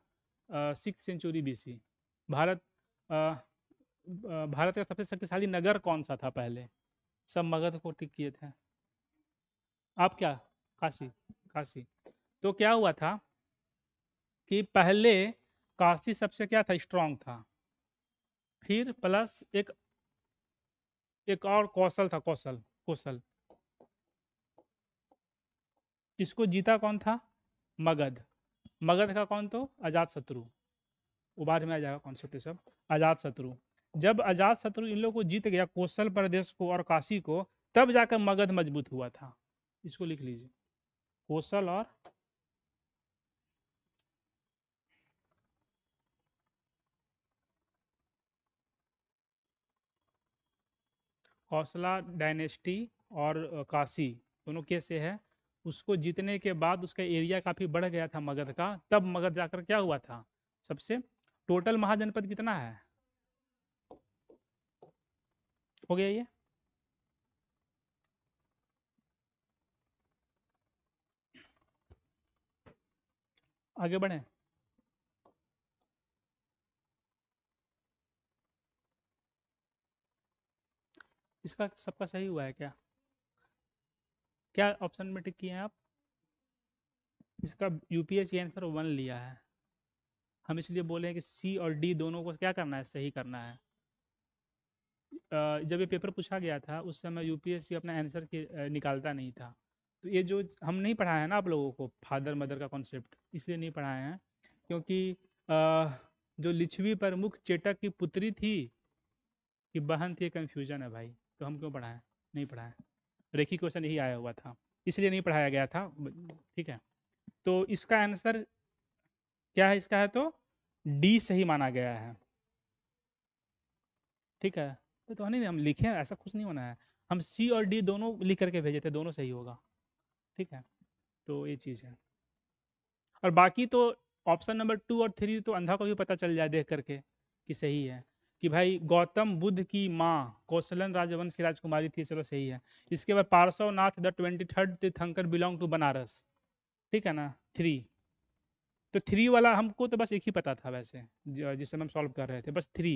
six century BC Bharat आ, भारत का सबसे शक्तिशाली नगर कौन सा था पहले सब मगध को टिक किए थे आप क्या काशी काशी तो क्या हुआ था कि पहले काशी सबसे क्या था स्ट्रांग था फिर प्लस एक एक और कौशल था कौशल कौशल इसको जीता कौन था मगध मगध का कौन तो अजात शत्रु वो बाद में आ जाएगा कॉन्सेप्ट सब आजाद शत्रु जब आजाद शत्रु इन लोग को जीत गया कोसल प्रदेश को और काशी को तब जाकर मगध मजबूत हुआ था इसको लिख लीजिए कोसल और कौसला डायनेस्टी और काशी दोनों कैसे है उसको जीतने के बाद उसका एरिया काफ़ी बढ़ गया था मगध का तब मगध जाकर क्या हुआ था सबसे टोटल महाजनपद कितना है हो गया ये आगे बढ़े इसका सबका सही हुआ है क्या क्या ऑप्शन में टिक किए हैं आप इसका यूपीएससी आंसर वन लिया है हम इसलिए बोले हैं कि सी और डी दोनों को क्या करना है सही करना है जब ये पेपर पूछा गया था उस समय यूपीएससी अपना आंसर निकालता नहीं था तो ये जो हम नहीं पढ़ाए हैं ना आप लोगों को फादर मदर का कॉन्सेप्ट इसलिए नहीं पढ़ाए हैं क्योंकि जो लिछवी प्रमुख चेटक की पुत्री थी कि बहन थी कन्फ्यूजन है भाई तो हम क्यों पढ़ाएं नहीं पढ़ाएं रेखी क्वेश्चन यही आया हुआ था इसलिए नहीं पढ़ाया गया था ठीक है तो इसका आंसर क्या है इसका है तो डी सही माना गया है ठीक है तो, तो नहीं हम लिखे हैं ऐसा कुछ नहीं होना है हम सी और डी दोनों लिख करके भेजे थे दोनों सही होगा ठीक है तो ये चीज़ है और बाकी तो ऑप्शन नंबर टू और थ्री तो अंधा को भी पता चल जाए देख करके कि सही है कि भाई गौतम बुद्ध की माँ कौशलन राजवंश की राजकुमारी थी चलो सही है इसके बाद Parshvanath the twenty third Tirthankara belong to Banaras ठीक है ना थ्री तो थ्री वाला हमको तो बस एक ही पता था वैसे जिस समय हम सॉल्व कर रहे थे बस थ्री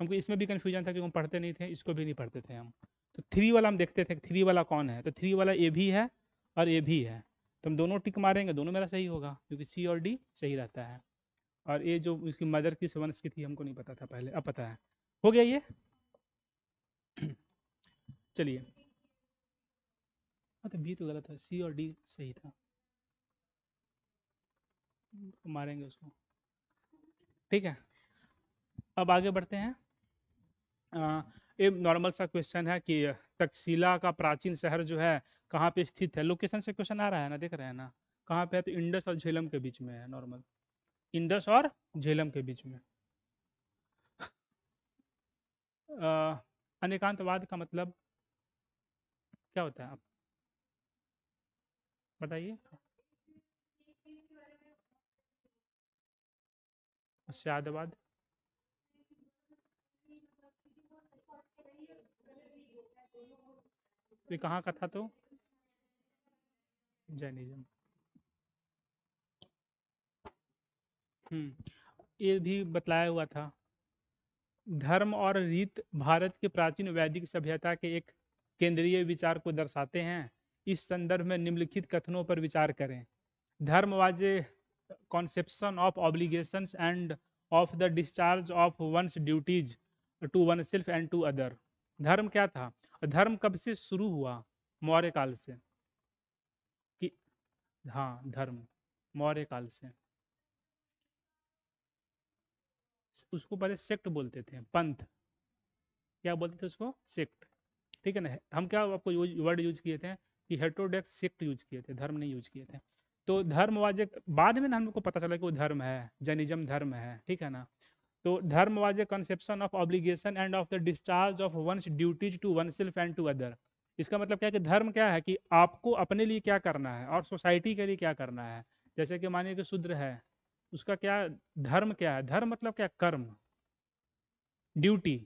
हमको इसमें भी कन्फ्यूजन था क्योंकि हम पढ़ते नहीं थे इसको भी नहीं पढ़ते थे हम तो थ्री वाला हम देखते थे थ्री वाला कौन है तो थ्री वाला ए भी है और ए भी है तो हम दोनों टिक मारेंगे दोनों मेरा सही होगा क्योंकि सी और डी सही रहता है और ए जो उसकी मदर की सेवंस की थी हमको नहीं पता था पहले अब पता है हो गया ये चलिए हाँ तो बी तो गलत है सी और डी सही था मारेंगे उसको ठीक है अब आगे बढ़ते हैं ये नॉर्मल सा क्वेश्चन है कि तकसीला का प्राचीन शहर जो है कहाँ पे स्थित है लोकेशन से क्वेश्चन आ रहा है ना देख रहे हैं ना कहाँ पे है तो इंडस और झेलम के बीच में है नॉर्मल इंडस और झेलम के बीच में अनेकांतवाद का मतलब क्या होता है आप बताइए उससे तो कहाँ का था तो जैनिज्म हम्म, ये भी बतलाया हुआ था धर्म और रीत भारत के प्राचीन वैदिक सभ्यता के एक केंद्रीय विचार को दर्शाते हैं इस संदर्भ में निम्नलिखित कथनों पर विचार करें धर्मवाद conception of obligations and of the discharge of one's duties to oneself and to other धर्म क्या था धर्म कब से शुरू हुआ मौर्य काल से कि हाँ धर्म मौर्य काल से उसको पहले सेक्ट बोलते थे पंथ क्या बोलते थे उसको सेक्ट ठीक है ना हम क्या आपको वर्ड यूज किए थे कि हेट्रोडेक्स सेक्ट यूज किए थे धर्म नहीं यूज किए थे तो धर्मवाजे बाद में ना हम लोग को पता चला कि वो धर्म है जैनिज्म धर्म है ठीक है ना तो dharma conception of obligation and of the discharge of one's duties to oneself and to other इसका मतलब क्या है कि धर्म क्या है कि आपको अपने लिए क्या करना है और सोसाइटी के लिए क्या करना है जैसे कि मानिए कि शूद्र है उसका क्या धर्म क्या है धर्म मतलब क्या कर्म ड्यूटी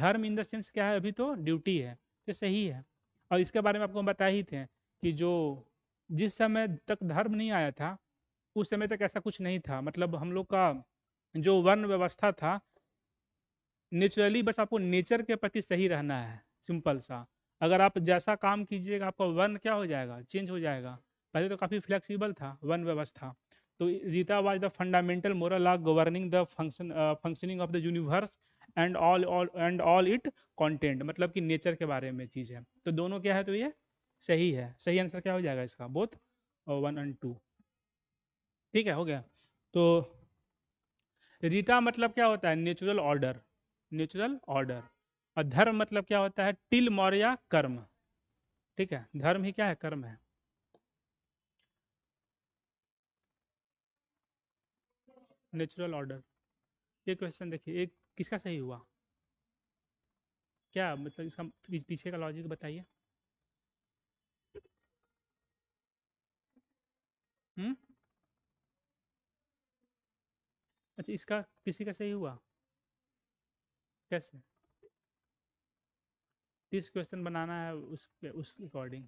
धर्म इन द सेंस क्या है अभी तो ड्यूटी है तो सही है और इसके बारे में आपको हम बता ही थे कि जो जिस समय तक धर्म नहीं आया था उस समय तक ऐसा कुछ नहीं था मतलब हम लोग का जो वर्ण व्यवस्था था नेचुरली बस आपको नेचर के प्रति सही रहना है सिंपल सा अगर आप जैसा काम कीजिएगा आपका वर्ण क्या हो जाएगा चेंज हो जाएगा पहले तो काफ़ी फ्लेक्सिबल था वन व्यवस्था तो Rita was the fundamental moral law governing the function functioning of the universe and all all and all it content मतलब कि नेचर के बारे में चीज़ है तो दोनों क्या है तो ये सही है सही आंसर क्या हो जाएगा इसका बोथ वन एंड टू ठीक है हो गया तो रीटा मतलब क्या होता है नेचुरल ऑर्डर नेचुरल ऑर्डर और धर्म मतलब क्या होता है टिल मौर्या कर्म ठीक है धर्म ही क्या है कर्म है नेचुरल ऑर्डर ये क्वेश्चन देखिए एक किसका सही हुआ क्या मतलब इसका पीछे का लॉजिक बताइए हम्म अच्छा इसका किसी का सही हुआ कैसे तीस क्वेश्चन बनाना है उस उस अकॉर्डिंग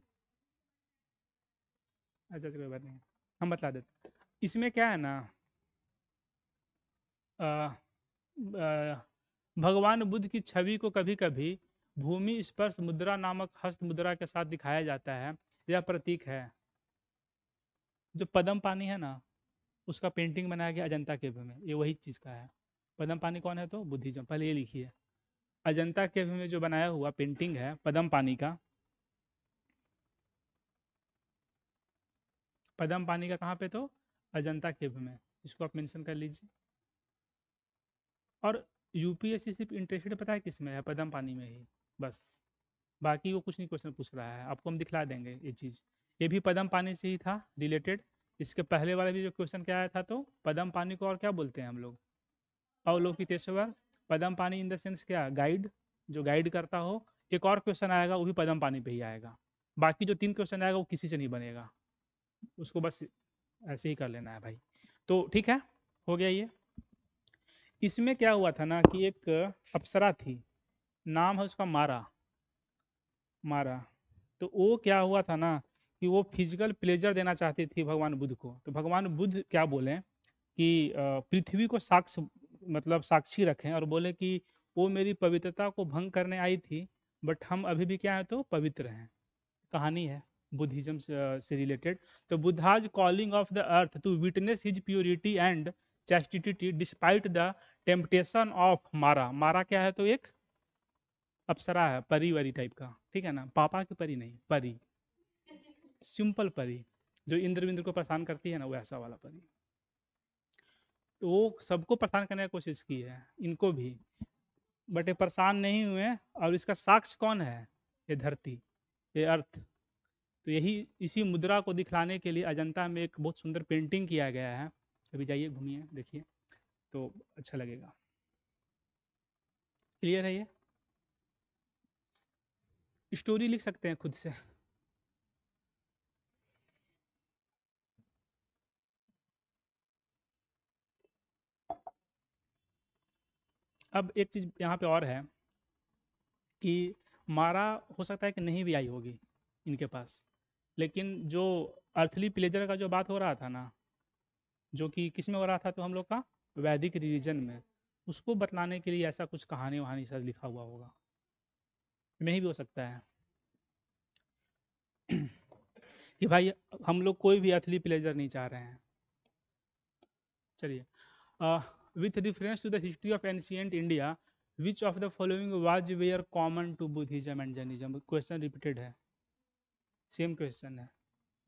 अच्छा कोई बात नहीं हम बता देते इसमें क्या है ना आ, आ, भगवान बुद्ध की छवि को कभी कभी भूमि स्पर्श मुद्रा नामक हस्त मुद्रा के साथ दिखाया जाता है यह प्रतीक है जो पदम पानी है ना उसका पेंटिंग बनाया गया अजंता केव में ये वही चीज़ का है पदम पानी कौन है तो बुद्धिज्म पहले ये लिखिए अजंता केव में जो बनाया हुआ पेंटिंग है पदम पानी का पदम पानी का कहाँ पे तो अजंता केव में इसको आप मेंशन कर लीजिए और यूपीएससी सिर्फ इंटरेस्टेड पता है किस में है पदम पानी में ही बस बाकी वो कुछ नहीं क्वेश्चन पूछ रहा है आपको हम दिखला देंगे ये चीज़ ये भी पदम पानी से ही था रिलेटेड इसके पहले वाला भी जो क्वेश्चन क्या आया था तो पदम पानी को और क्या बोलते हैं हम लोग Avalokiteshvara Padmapani in the sense क्या गाइड जो गाइड करता हो एक और क्वेश्चन आएगा वो भी पदम पानी पे ही आएगा बाकी जो तीन क्वेश्चन आएगा वो किसी से नहीं बनेगा उसको बस ऐसे ही कर लेना है भाई तो ठीक है हो गया ये इसमें क्या हुआ था ना कि एक अप्सरा थी नाम है उसका मारा मारा तो वो क्या हुआ था ना कि वो फिजिकल प्लेजर देना चाहती थी भगवान बुद्ध को तो भगवान बुद्ध क्या बोले कि पृथ्वी को साक्ष मतलब साक्षी रखें और बोले कि वो मेरी पवित्रता को भंग करने आई थी बट हम अभी भी क्या है तो पवित्र हैं कहानी है बुद्धिज्म से रिलेटेड तो Buddha's calling of the earth to witness his purity and chastity despite the temptation of Mara Mara क्या है तो एक अप्सरा है परी वरी टाइप का ठीक है ना पापा की परी नहीं परी सिंपल परी जो इंद्र विंद्र को परेशान करती है ना वैसा वाला परी तो वो सबको परेशान करने की कोशिश की है इनको भी बट ये परेशान नहीं हुए और इसका साक्ष कौन है ये धरती ये अर्थ तो यही इसी मुद्रा को दिखलाने के लिए अजंता में एक बहुत सुंदर पेंटिंग किया गया है अभी जाइए घूमिए देखिए तो अच्छा लगेगा क्लियर है ये स्टोरी लिख सकते हैं खुद से अब एक चीज़ यहाँ पे और है कि मारा हो सकता है कि नहीं भी आई होगी इनके पास लेकिन जो अर्थली प्लेजर का जो बात हो रहा था ना जो कि किस में हो रहा था तो हम लोग का वैदिक रिलीजन में उसको बतलाने के लिए ऐसा कुछ कहानी वहानी शायद लिखा हुआ होगा नहीं भी हो सकता है कि भाई हम लोग कोई भी अर्थली प्लेजर नहीं चाह रहे हैं चलिए with reference to the history of ancient India, which of the following was were common to Buddhism and Jainism? Question repeated है सेम क्वेश्चन है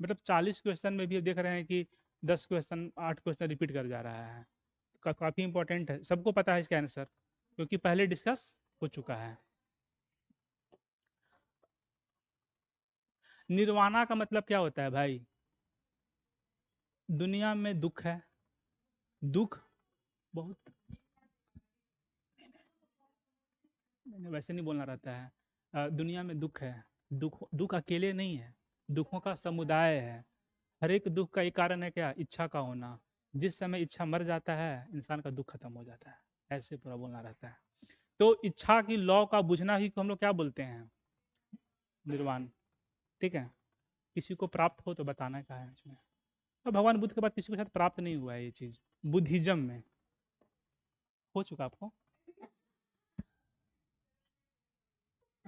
मतलब 40 क्वेश्चन में भी देख रहे हैं कि 10 क्वेश्चन 8 क्वेश्चन रिपीट कर जा रहा है का, काफ़ी इंपॉर्टेंट है सबको पता है इसका आंसर क्योंकि पहले डिस्कस हो चुका है निर्वाणा का मतलब क्या होता है भाई दुनिया में दुख है दुख बहुत वैसे नहीं बोलना रहता है दुनिया में दुख है दुख दुख अकेले नहीं है दुखों का समुदाय है हर एक दुख का एक कारण है क्या इच्छा का होना जिस समय इच्छा मर जाता है इंसान का दुख खत्म हो जाता है ऐसे पूरा बोलना रहता है तो इच्छा की लॉ का बुझना ही हम लोग क्या बोलते हैं निर्वाण ठीक है किसी को प्राप्त हो तो बताना क्या है इसमें तो भगवान बुद्ध के बाद किसी के साथ प्राप्त नहीं हुआ है ये चीज़ बुद्धिज्म में हो चुका आपको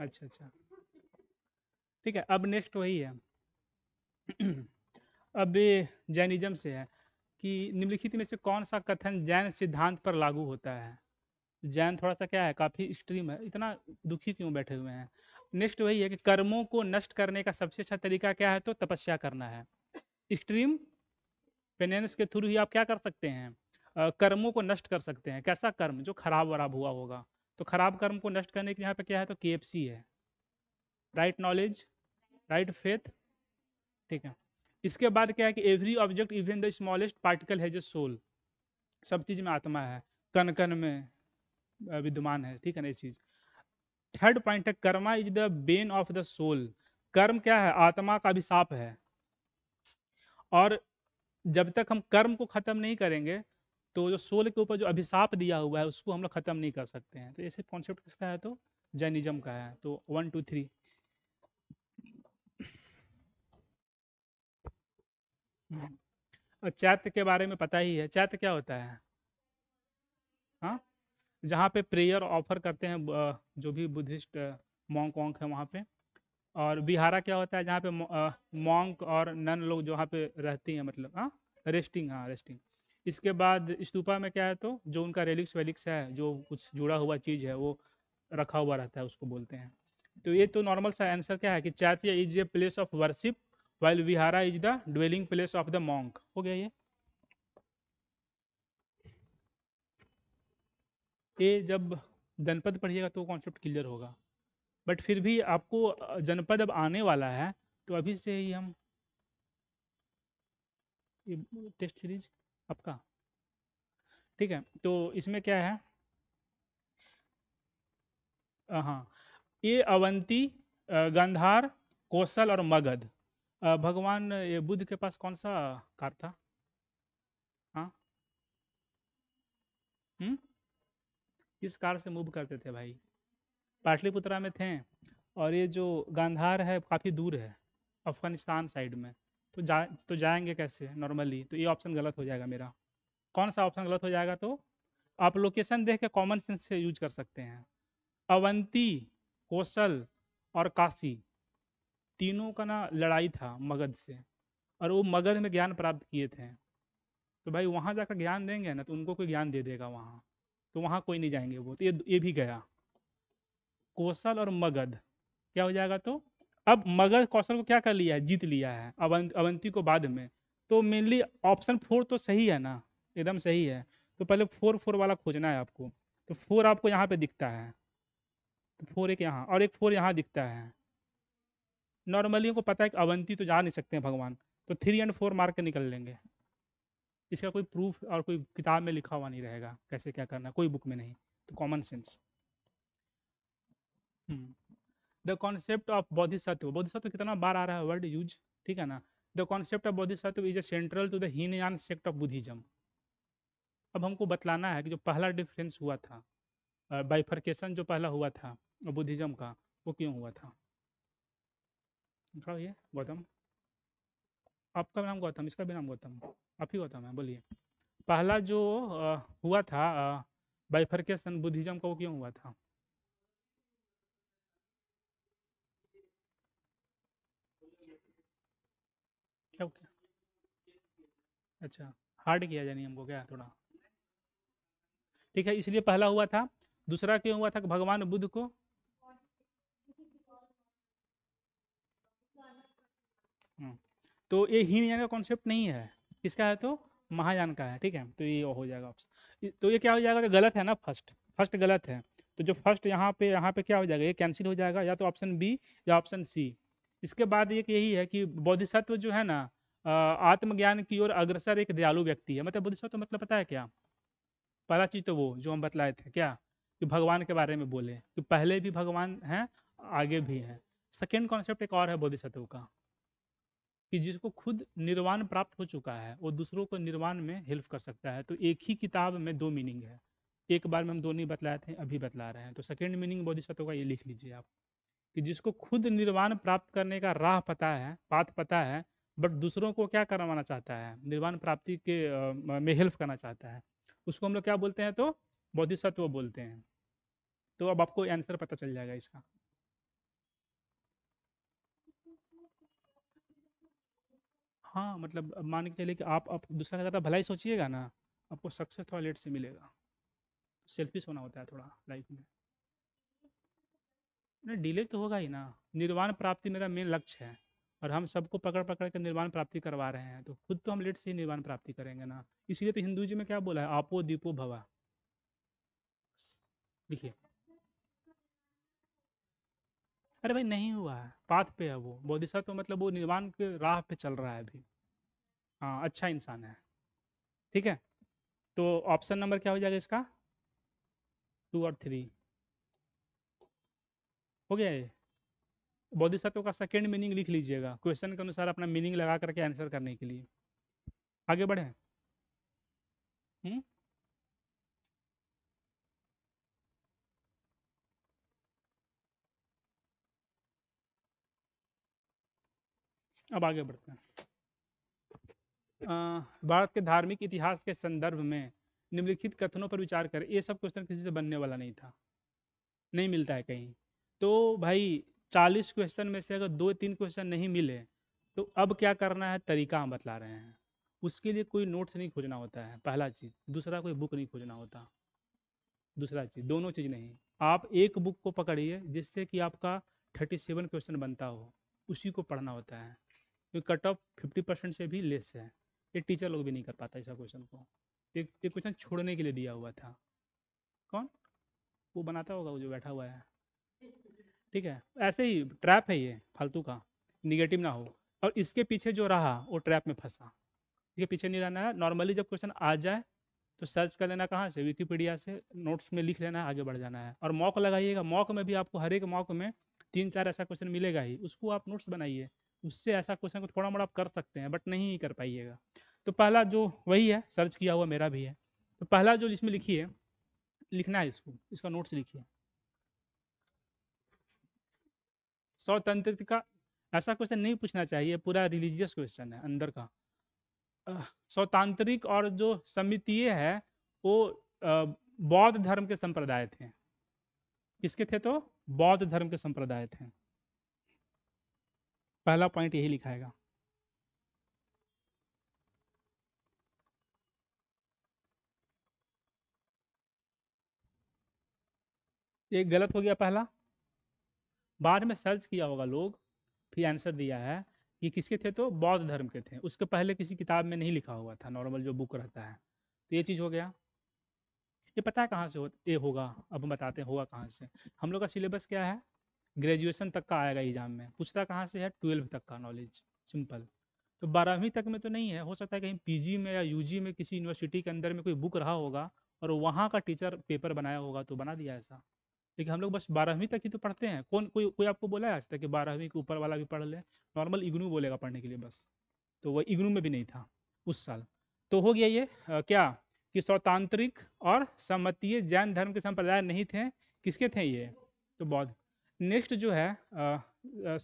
अच्छा अच्छा ठीक है अब नेक्स्ट वही है अब जैनिज्म से है कि निम्नलिखित में से कौन सा कथन जैन सिद्धांत पर लागू होता है जैन थोड़ा सा क्या है काफ़ी स्ट्रीम है इतना दुखी क्यों बैठे हुए हैं नेक्स्ट वही है कि कर्मों को नष्ट करने का सबसे अच्छा तरीका क्या है तो तपस्या करना है स्ट्रीम फाइनेंस के थ्रू ही आप क्या कर सकते हैं कर्मों को नष्ट कर सकते हैं कैसा कर्म जो खराब वराब हुआ होगा तो खराब कर्म को नष्ट करने के यहाँ पे क्या है तो के है राइट नॉलेज राइट फेथ ठीक है इसके बाद क्या है कि every object even the smallest particle है जो सोल सब चीज़ में आत्मा है कन कन में विद्यमान है ठीक है ना ये चीज़ थर्ड पॉइंट है karma is the bane of the soul कर्म क्या है आत्मा का अभिशाप है और जब तक हम कर्म को ख़त्म नहीं करेंगे तो जो सोल के ऊपर जो अभिशाप दिया हुआ है उसको हम लोग ख़त्म नहीं कर सकते हैं तो ऐसे कॉन्सेप्ट किसका है तो जैनिज्म का है तो वन टू थ्री और चैत्य के बारे में पता ही है चैत्य क्या होता है हाँ जहाँ पे प्रेयर ऑफर करते हैं जो भी बुद्धिस्ट मॉन्क वॉन्क है वहाँ पे और बिहारा क्या होता है जहाँ पे मॉन्क और नन लोग जहाँ पे रहती हैं मतलब हाँ रेस्टिंग हाँ रेस्टिंग इसके बाद स्तूपा में क्या है तो जो उनका रेलिक्स वेलिक्स है जो कुछ जुड़ा हुआ चीज़ है वो रखा हुआ रहता है उसको बोलते हैं तो ये तो नॉर्मल सा आंसर क्या है कि chaitya is a place of worship while vihara is the dwelling place of the monk हो गया ये ये जब जनपद पढ़िएगा तो कॉन्सेप्ट क्लियर होगा बट फिर भी आपको जनपद अब आने वाला है तो अभी से ही हम ये टेस्ट सीरीज आपका ठीक है तो इसमें क्या है हाँ ये अवंती गंधार कौशल और मगध भगवान ये बुद्ध के पास कौन सा कार था हाँ हम्म? किस कार से मूव करते थे भाई पाटलिपुत्रा में थे और ये जो गांधार है काफ़ी दूर है अफगानिस्तान साइड में तो जा तो जाएंगे कैसे नॉर्मली तो ये ऑप्शन गलत हो जाएगा मेरा कौन सा ऑप्शन गलत हो जाएगा तो आप लोकेशन देख के कॉमन सेंस से यूज कर सकते हैं अवंती कौशल और काशी तीनों का ना लड़ाई था मगध से और वो मगध में ज्ञान प्राप्त किए थे तो भाई वहाँ जाकर ज्ञान देंगे ना तो उनको कोई ज्ञान दे देगा वहाँ तो वहाँ कोई नहीं जाएंगे वो तो ये ये भी गया कौशल और मगध क्या हो जाएगा तो अब मगध कौशल को क्या कर लिया है जीत लिया है अवंत अवंती को बाद में तो मेनली ऑप्शन फोर तो सही है ना एकदम सही है तो पहले फोर फोर वाला खोजना है आपको तो फोर आपको यहाँ पे दिखता है तो फोर एक यहाँ और एक फोर यहाँ दिखता है नॉर्मली उनको पता है कि अवंती तो जा नहीं सकते हैं भगवान तो थ्री एंड फोर मार के निकल लेंगे इसका कोई प्रूफ और कोई किताब में लिखा हुआ नहीं रहेगा कैसे क्या करना कोई बुक में नहीं तो common hmm. Sense the concept of Bodhisattva Bodhisattva कितना बार आ रहा है वर्ड यूज ठीक है ना the concept of Bodhisattva is a central to the Hinayana sect of Buddhism अब हमको बतलाना है कि जो पहला डिफरेंस हुआ था बाइफर्केशन जो पहला हुआ था बुद्धिज्म का वो क्यों हुआ था ये गौतम आपका नाम गौतम इसका भी नाम गौतम आप ही गौतम है बोलिए पहला जो आ, हुआ था बाइफर्केशन बुद्धिज्म का वो क्यों हुआ था क्या ओके अच्छा हार्ड किया जानी हमको क्या थोड़ा ठीक है इसलिए पहला हुआ था दूसरा क्यों हुआ था भगवान बुद्ध को हम्म, तो ये हीनयान का कॉन्सेप्ट नहीं है किसका है तो महायान का है ठीक है तो ये हो जाएगा ऑप्शन तो ये क्या हो जाएगा तो गलत है ना फर्स्ट फर्स्ट गलत है तो जो फर्स्ट यहाँ पे यहाँ पे क्या हो जाएगा ये कैंसिल हो जाएगा या तो ऑप्शन बी या ऑप्शन सी इसके बाद एक यही है कि बोधिसत्व जो है ना आत्मज्ञान की ओर अग्रसर एक दयालु व्यक्ति है मतलब बोधिसत्व मतलब पता है क्या पहला चीज़ तो वो जो हम बतलाए थे क्या कि भगवान के बारे में बोले कि पहले भी भगवान हैं आगे भी हैं सेकेंड कॉन्सेप्ट एक और है बोधिसत्व का कि जिसको खुद निर्वाण प्राप्त हो चुका है वो दूसरों को निर्वाण में हेल्प कर सकता है तो एक ही किताब में दो मीनिंग है एक बार में हम दो नहीं बतलाए थे अभी बतला रहे हैं तो सेकेंड मीनिंग बोधिसत्व का ये लिख लीजिए आप कि जिसको खुद निर्वाण प्राप्त करने का राह पता है पाथ पता है बट दूसरों को क्या करवाना चाहता है निर्वाण प्राप्ति के में हेल्प करना चाहता है उसको हम लोग क्या बोलते हैं तो बौद्धिसत्व बोलते हैं तो अब आपको आंसर पता चल जाएगा इसका हाँ मतलब मान के चलिए कि आप आप दूसरा का ज़्यादा भलाई सोचिएगा ना आपको सक्सेस थोड़ा लेट से मिलेगा तो सेल्फिश होना होता है थोड़ा लाइफ में ना डिले तो होगा ही ना निर्वाण प्राप्ति मेरा मेन लक्ष्य है और हम सबको पकड़ पकड़ के निर्वाण प्राप्ति करवा रहे हैं तो खुद तो हम लेट से ही निर्वाण प्राप्ति करेंगे ना इसीलिए तो हिंदू जी में क्या बोला है आपो दीपो भवा देखिए अरे भाई नहीं हुआ है पाथ पे है वो बोधिशा तो मतलब वो निर्वाण के राह पे चल रहा है अभी हाँ अच्छा इंसान है ठीक है तो ऑप्शन नंबर क्या हो जाएगा इसका टू और थ्री हो गया ये बौद्धिसत्व का सेकेंड मीनिंग लिख लीजिएगा क्वेश्चन के अनुसार अपना मीनिंग लगा करके आंसर करने के लिए आगे बढ़े हुँ? हम्म? अब आगे बढ़ते हैं भारत के धार्मिक इतिहास के संदर्भ में निम्नलिखित कथनों पर विचार करें ये सब क्वेश्चन किसी से बनने वाला नहीं था नहीं मिलता है कहीं तो भाई चालीस क्वेश्चन में से अगर दो तीन क्वेश्चन नहीं मिले तो अब क्या करना है तरीका हम बतला रहे हैं उसके लिए कोई नोट्स नहीं खोजना होता है पहला चीज़ दूसरा कोई बुक नहीं खोजना होता दूसरा चीज़ दोनों चीज़ नहीं आप एक बुक को पकड़िए जिससे कि आपका थर्टी सेवन क्वेश्चन बनता हो उसी को पढ़ना होता है क्योंकि कट ऑफ फिफ्टी परसेंट से भी लेस है ये टीचर लोग भी नहीं कर पाता ऐसा क्वेश्चन को एक क्वेश्चन छोड़ने के लिए दिया हुआ था कौन वो बनाता होगा वो जो बैठा हुआ है ठीक है ऐसे ही ट्रैप है ये फालतू का निगेटिव ना हो और इसके पीछे जो रहा वो ट्रैप में फंसा इसके पीछे नहीं रहना है नॉर्मली जब क्वेश्चन आ जाए तो सर्च कर लेना कहाँ से विकीपीडिया से नोट्स में लिख लेना है आगे बढ़ जाना है और मॉक लगाइएगा मॉक में भी आपको हर एक मॉक में तीन चार ऐसा क्वेश्चन मिलेगा ही उसको आप नोट्स बनाइए उससे ऐसा क्वेश्चन को थोड़ा मोड़ा आप कर सकते हैं बट नहीं कर पाइएगा तो पहला जो वही है सर्च किया हुआ मेरा भी है तो पहला जो इसमें लिखिए लिखना है इसको इसका नोट्स लिखिए स्वतंत्र का ऐसा क्वेश्चन नहीं पूछना चाहिए पूरा रिलीजियस क्वेश्चन है अंदर का स्वतांत्रिक और जो समितीय है वो बौद्ध धर्म के संप्रदाय थे किसके थे तो बौद्ध धर्म के संप्रदाय थे पहला पॉइंट यही लिखाएगा ये गलत हो गया पहला बाद में सर्च किया होगा लोग फिर आंसर दिया है कि किसके थे तो बौद्ध धर्म के थे उसके पहले किसी किताब में नहीं लिखा हुआ था नॉर्मल जो बुक रहता है तो ये चीज़ हो गया ये पता है कहाँ से हो ये होगा अब हम बताते हैं होगा कहाँ से हम लोग का सिलेबस क्या है ग्रेजुएशन तक का आएगा एग्जाम में पूछता कहाँ से है ट्वेल्व तक का नॉलेज सिंपल तो बारहवीं तक में तो नहीं है हो सकता है कहीं पीजी में या यूजी में किसी यूनिवर्सिटी के अंदर में कोई बुक रहा होगा और वहाँ का टीचर पेपर बनाया होगा तो बना दिया ऐसा लेकिन हम लोग बस बारहवीं तक ही तो पढ़ते हैं कौन कोई कोई आपको बोला है आज तक कि बारहवीं के ऊपर वाला भी पढ़ लें नॉर्मल इग्नू बोलेगा पढ़ने के लिए बस तो वह इग्नू में भी नहीं था उस साल तो हो गया ये आ, क्या कि स्वतांत्रिक और सम्मतीय जैन धर्म के संप्रदाय नहीं थे किसके थे ये तो बौद्ध नेक्स्ट जो है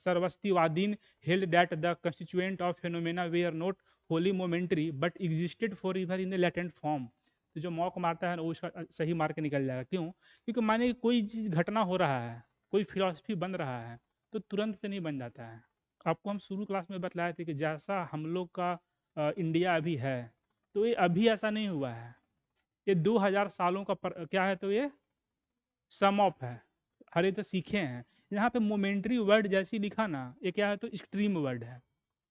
Sarvastivadin held that the constituent of phenomena they are not wholly momentary but existed for ever in the latent form तो जो मॉक मारता है ना वो उसका सही मार के निकल जाएगा क्यों क्योंकि माने कोई चीज़ घटना हो रहा है कोई फिलोसफी बन रहा है तो तुरंत से नहीं बन जाता है आपको हम शुरू क्लास में बतलाए थे कि जैसा हम लोग का आ, इंडिया अभी है तो ये अभी ऐसा नहीं हुआ है ये दो हज़ार सालों का पर, क्या है तो ये सम ऑफ है हरे तो सीखे हैं यहाँ पे मोमेंट्री वर्ड जैसी लिखा ना ये क्या है तो एक्सट्रीम वर्ड है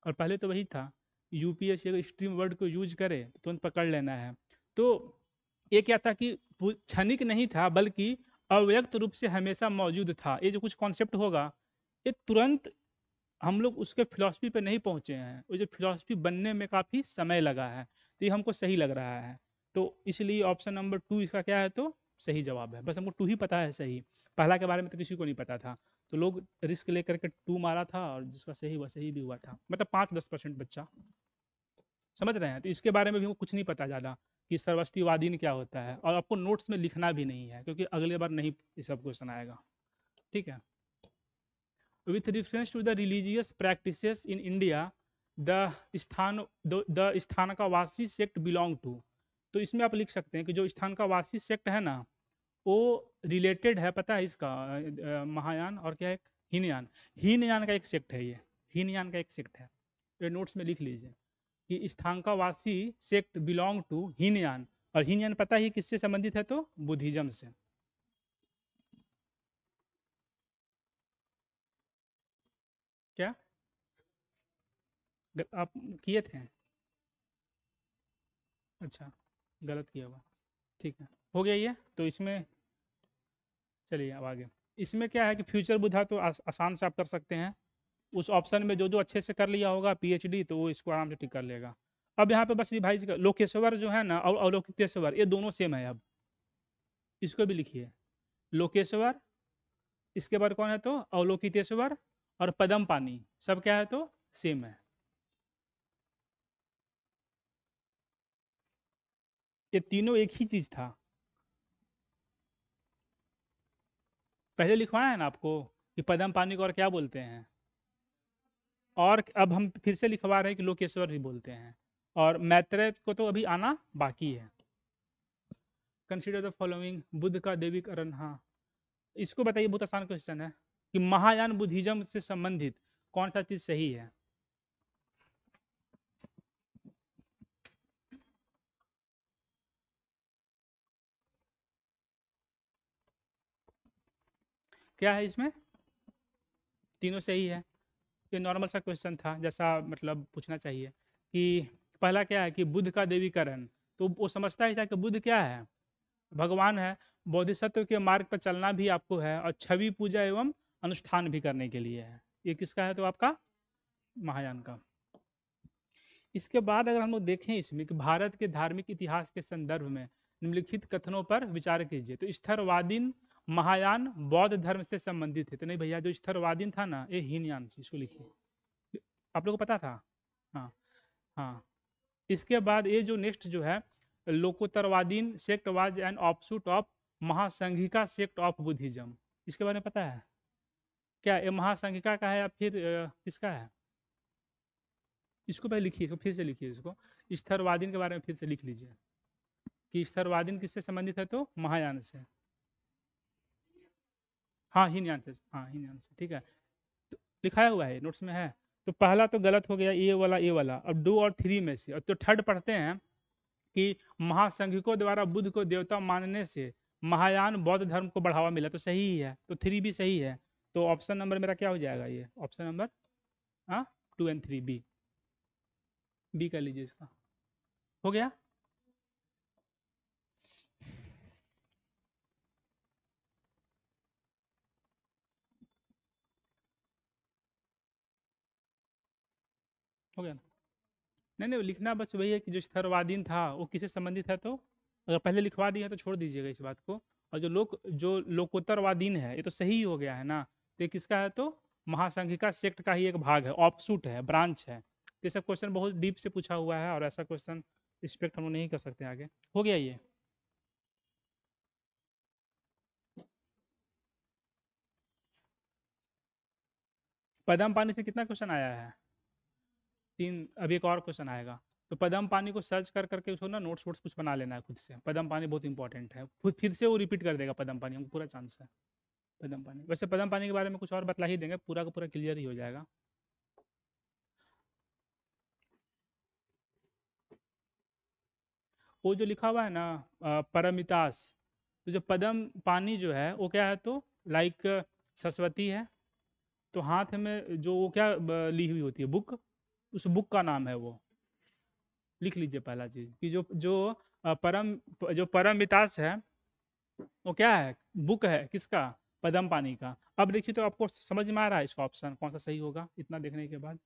और पहले तो वही था यूपीएससी अगर एक्सट्रीम वर्ड को यूज करे तो तुरंत पकड़ लेना है तो ये क्या था कि क्षणिक नहीं था बल्कि अव्यक्त रूप से हमेशा मौजूद था ये जो कुछ कॉन्सेप्ट होगा ये तुरंत हम लोग उसके फिलॉसफी पे नहीं पहुंचे हैं वो जो फिलॉसफी बनने में काफ़ी समय लगा है तो ये हमको सही लग रहा है तो इसलिए ऑप्शन नंबर टू इसका क्या है तो सही जवाब है बस हमको टू ही पता है सही पहला के बारे में तो किसी को नहीं पता था तो लोग रिस्क लेकर के टू मारा था और जिसका सही हुआ सही भी हुआ था मतलब पाँच दस परसेंट बच्चा समझ रहे हैं तो इसके बारे में भी हमको कुछ नहीं पता ज़्यादा कि सर्वस्तिवादीन क्या होता है और आपको नोट्स में लिखना भी नहीं है क्योंकि अगले बार नहीं ये सब क्वेश्चन आएगा ठीक है with reference to the religious practices in India the Sthana the का वासी सेक्ट बिलोंग टू तो इसमें आप लिख सकते हैं कि जो स्थान का वासी सेक्ट है ना वो रिलेटेड है पता है इसका महायान और क्या है हीनयान हीनयान का एक सेक्ट है ये हीनयान का एक सेक्ट है ये नोट्स में लिख लीजिए कि Sthanakavasi sect belong to Hinayana और हीनयान पता ही किससे संबंधित है तो बुद्धिज्म से क्या आप किए थे अच्छा गलत किया हुआ ठीक है हो गया ये तो इसमें चलिए अब आगे इसमें क्या है कि फ्यूचर बुधा तो आसान से आप कर सकते हैं उस ऑप्शन में जो जो अच्छे से कर लिया होगा पीएचडी तो वो इसको आराम से टिक कर लेगा अब यहाँ पे बस भाई लोकेश्वर जो है ना और अवलोकितेश्वर ये दोनों सेम है अब इसको भी लिखिए लोकेश्वर इसके बाद कौन है तो अवलोकितेश्वर और पदम पानी सब क्या है तो सेम है ये तीनों एक ही चीज था पहले लिखवाया है ना आपको कि पदम पानी को और क्या बोलते हैं और अब हम फिर से लिखवा रहे हैं कि लोकेश्वर भी बोलते हैं और मैत्रेय को तो अभी आना बाकी है कंसिडर द फॉलोइंग बुद्ध का देवी करण हाँ इसको बताइए बहुत आसान क्वेश्चन है कि महायान बुद्धिज्म से संबंधित कौन सा चीज सही है क्या है इसमें तीनों सही है ये नॉर्मल सा क्वेश्चन था जैसा मतलब पूछना चाहिए कि पहला क्या है कि बुद्ध का देवीकरण तो वो समझता ही था कि बुद्ध क्या है भगवान है बौद्धिसत्व के मार्ग पर चलना भी आपको है और छवि पूजा एवं अनुष्ठान भी करने के लिए है ये किसका है तो आपका महायान का इसके बाद अगर हम लोग देखें इसमें कि भारत के धार्मिक इतिहास के संदर्भ में निम्नलिखित कथनों पर विचार कीजिए तो स्थरवादीन महायान बौद्ध धर्म से संबंधित है तो नहीं भैया जो स्थरवादीन था ना ये हीनयान से इसको लिखिए आप लोगों को पता था हाँ हाँ इसके बाद ये जो नेक्स्ट जो है Lokottaravadin sect was an offshoot of Mahasanghika sect of Buddhism इसके बारे में पता है क्या ये महासंघिका का है या फिर किसका है इसको पहले लिखिए फिर से लिखिए इसको स्थरवादीन के बारे में फिर से लिख लीजिए कि स्थरवादीन किससे संबंधित है तो महायान से हाँ यान से हाँ यान से ठीक है तो लिखाया हुआ है नोट्स में है तो पहला तो गलत हो गया ए वाला ए वाला अब दो और थ्री में से अब तो थर्ड पढ़ते हैं कि महासंघिकों द्वारा बुद्ध को देवता मानने से महायान बौद्ध धर्म को बढ़ावा मिला तो सही ही है तो थ्री भी सही है तो ऑप्शन नंबर मेरा क्या हो जाएगा ये ऑप्शन नंबर हाँ two and three B B कर लीजिए इसका हो गया हो गया ना नहीं नहीं लिखना बस वही है कि जो स्थरवादीन था वो किसे संबंधित है तो अगर पहले लिखवा दिया तो छोड़ दीजिएगा इस बात को और जो लोक जो लोकोत्तरवादीन है ये तो सही हो गया है ना तो ये किसका है तो महासंघिका सेक्ट का ही एक भाग है ऑपसूट है ब्रांच है तो ये सब क्वेश्चन बहुत डीप से पूछा हुआ है और ऐसा क्वेश्चन एक्सपेक्ट हम नहीं कर सकते आगे हो गया ये पदम पानी से कितना क्वेश्चन आया है तीन अभी एक और क्वेश्चन आएगा तो पदम पानी को सर्च कर करके उसको ना नोट्स वोट्स कुछ बना लेना है खुद से पदम पानी बहुत इंपॉर्टेंट है खुद फिर से वो रिपीट कर देगा पदम पानी हमको पूरा चांस है पदम पानी वैसे पदम पानी के बारे में कुछ और बतला ही देंगे पूरा का पूरा क्लियर ही हो जाएगा वो जो लिखा हुआ है ना परमितास तो जो पदम पानी जो है वो क्या है तो लाइक सरस्वती है तो हाथ में जो वो क्या ली हुई होती है बुक उस बुक का नाम है वो लिख लीजिए पहला चीज कि जो जो परम जो परम वितास है वो क्या है बुक है किसका पदम पानी का अब देखिए तो आपको समझ में आ रहा है इसका ऑप्शन कौन सा सही होगा इतना देखने के बाद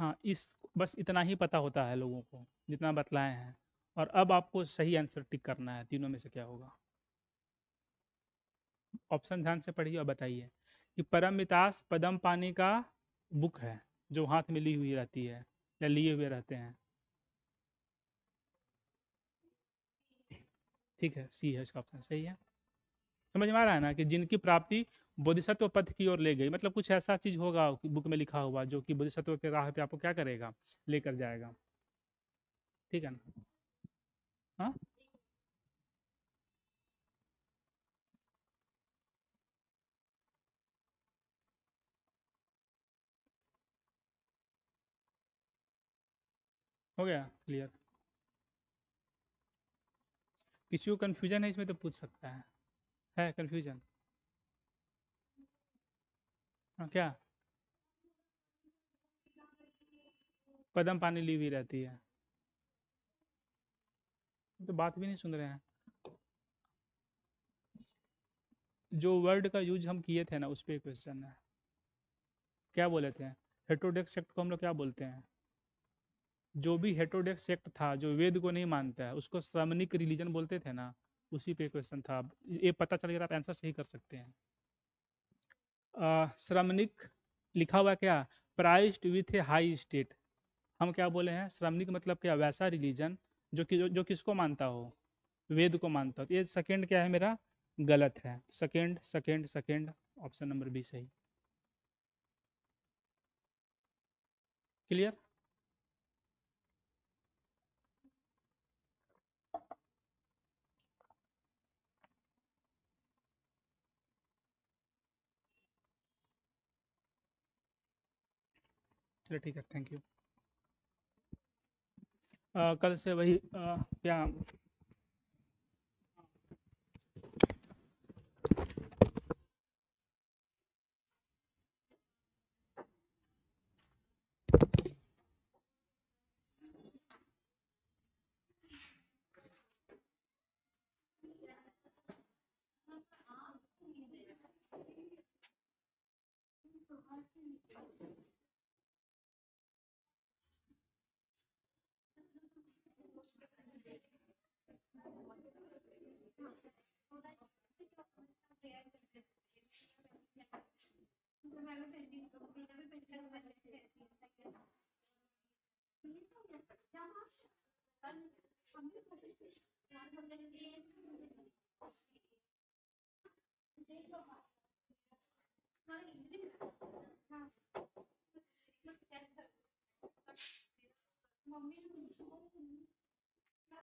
हाँ इस बस इतना ही पता होता है लोगों को जितना बतलाए हैं और अब आपको सही आंसर टिक करना है तीनों में से क्या होगा ऑप्शन ध्यान से पढ़िए और बताइए कि परमितास पदम पानी का बुक है जो हाथ में ली हुई रहती है या लिए हुए रहते हैं ठीक है सी है इसका ऑप्शन सही है समझ में आ रहा है ना कि जिनकी प्राप्ति बोधिसत्व पथ की ओर ले गई मतलब कुछ ऐसा चीज होगा बुक में लिखा हुआ जो कि बोधिसत्व के राह पे आपको क्या करेगा लेकर जाएगा ठीक है ना हाँ? हो गया क्लियर किसी को कन्फ्यूजन है इसमें तो पूछ सकता है है कन्फ्यूजन हाँ क्या पदम पानी ली हुई रहती है तो बात भी नहीं सुन रहे हैं जो वर्ड का यूज हम किए थे ना उस पर क्वेश्चन है क्या बोले थे हेटोडेक्स एक्ट को हम लोग क्या बोलते हैं जो भी हेटोडेक्स एक्ट था जो वेद को नहीं मानता है उसको श्रमणिक रिलीजन बोलते थे ना उसी पे क्वेश्चन था ये पता चल गया आप आंसर सही कर सकते हैं श्रमणिक लिखा हुआ क्या priest with a high state हम क्या बोले हैं श्रमणिक मतलब क्या वैसा रिलीजन जो कि जो, जो किसको मानता हो वेद को मानता हो तो ये सेकेंड क्या है मेरा गलत है second second second option number B सही क्लियर चलिए ठीक है थैंक यू आ, कल से वही आ, क्या Thank you. मम्मी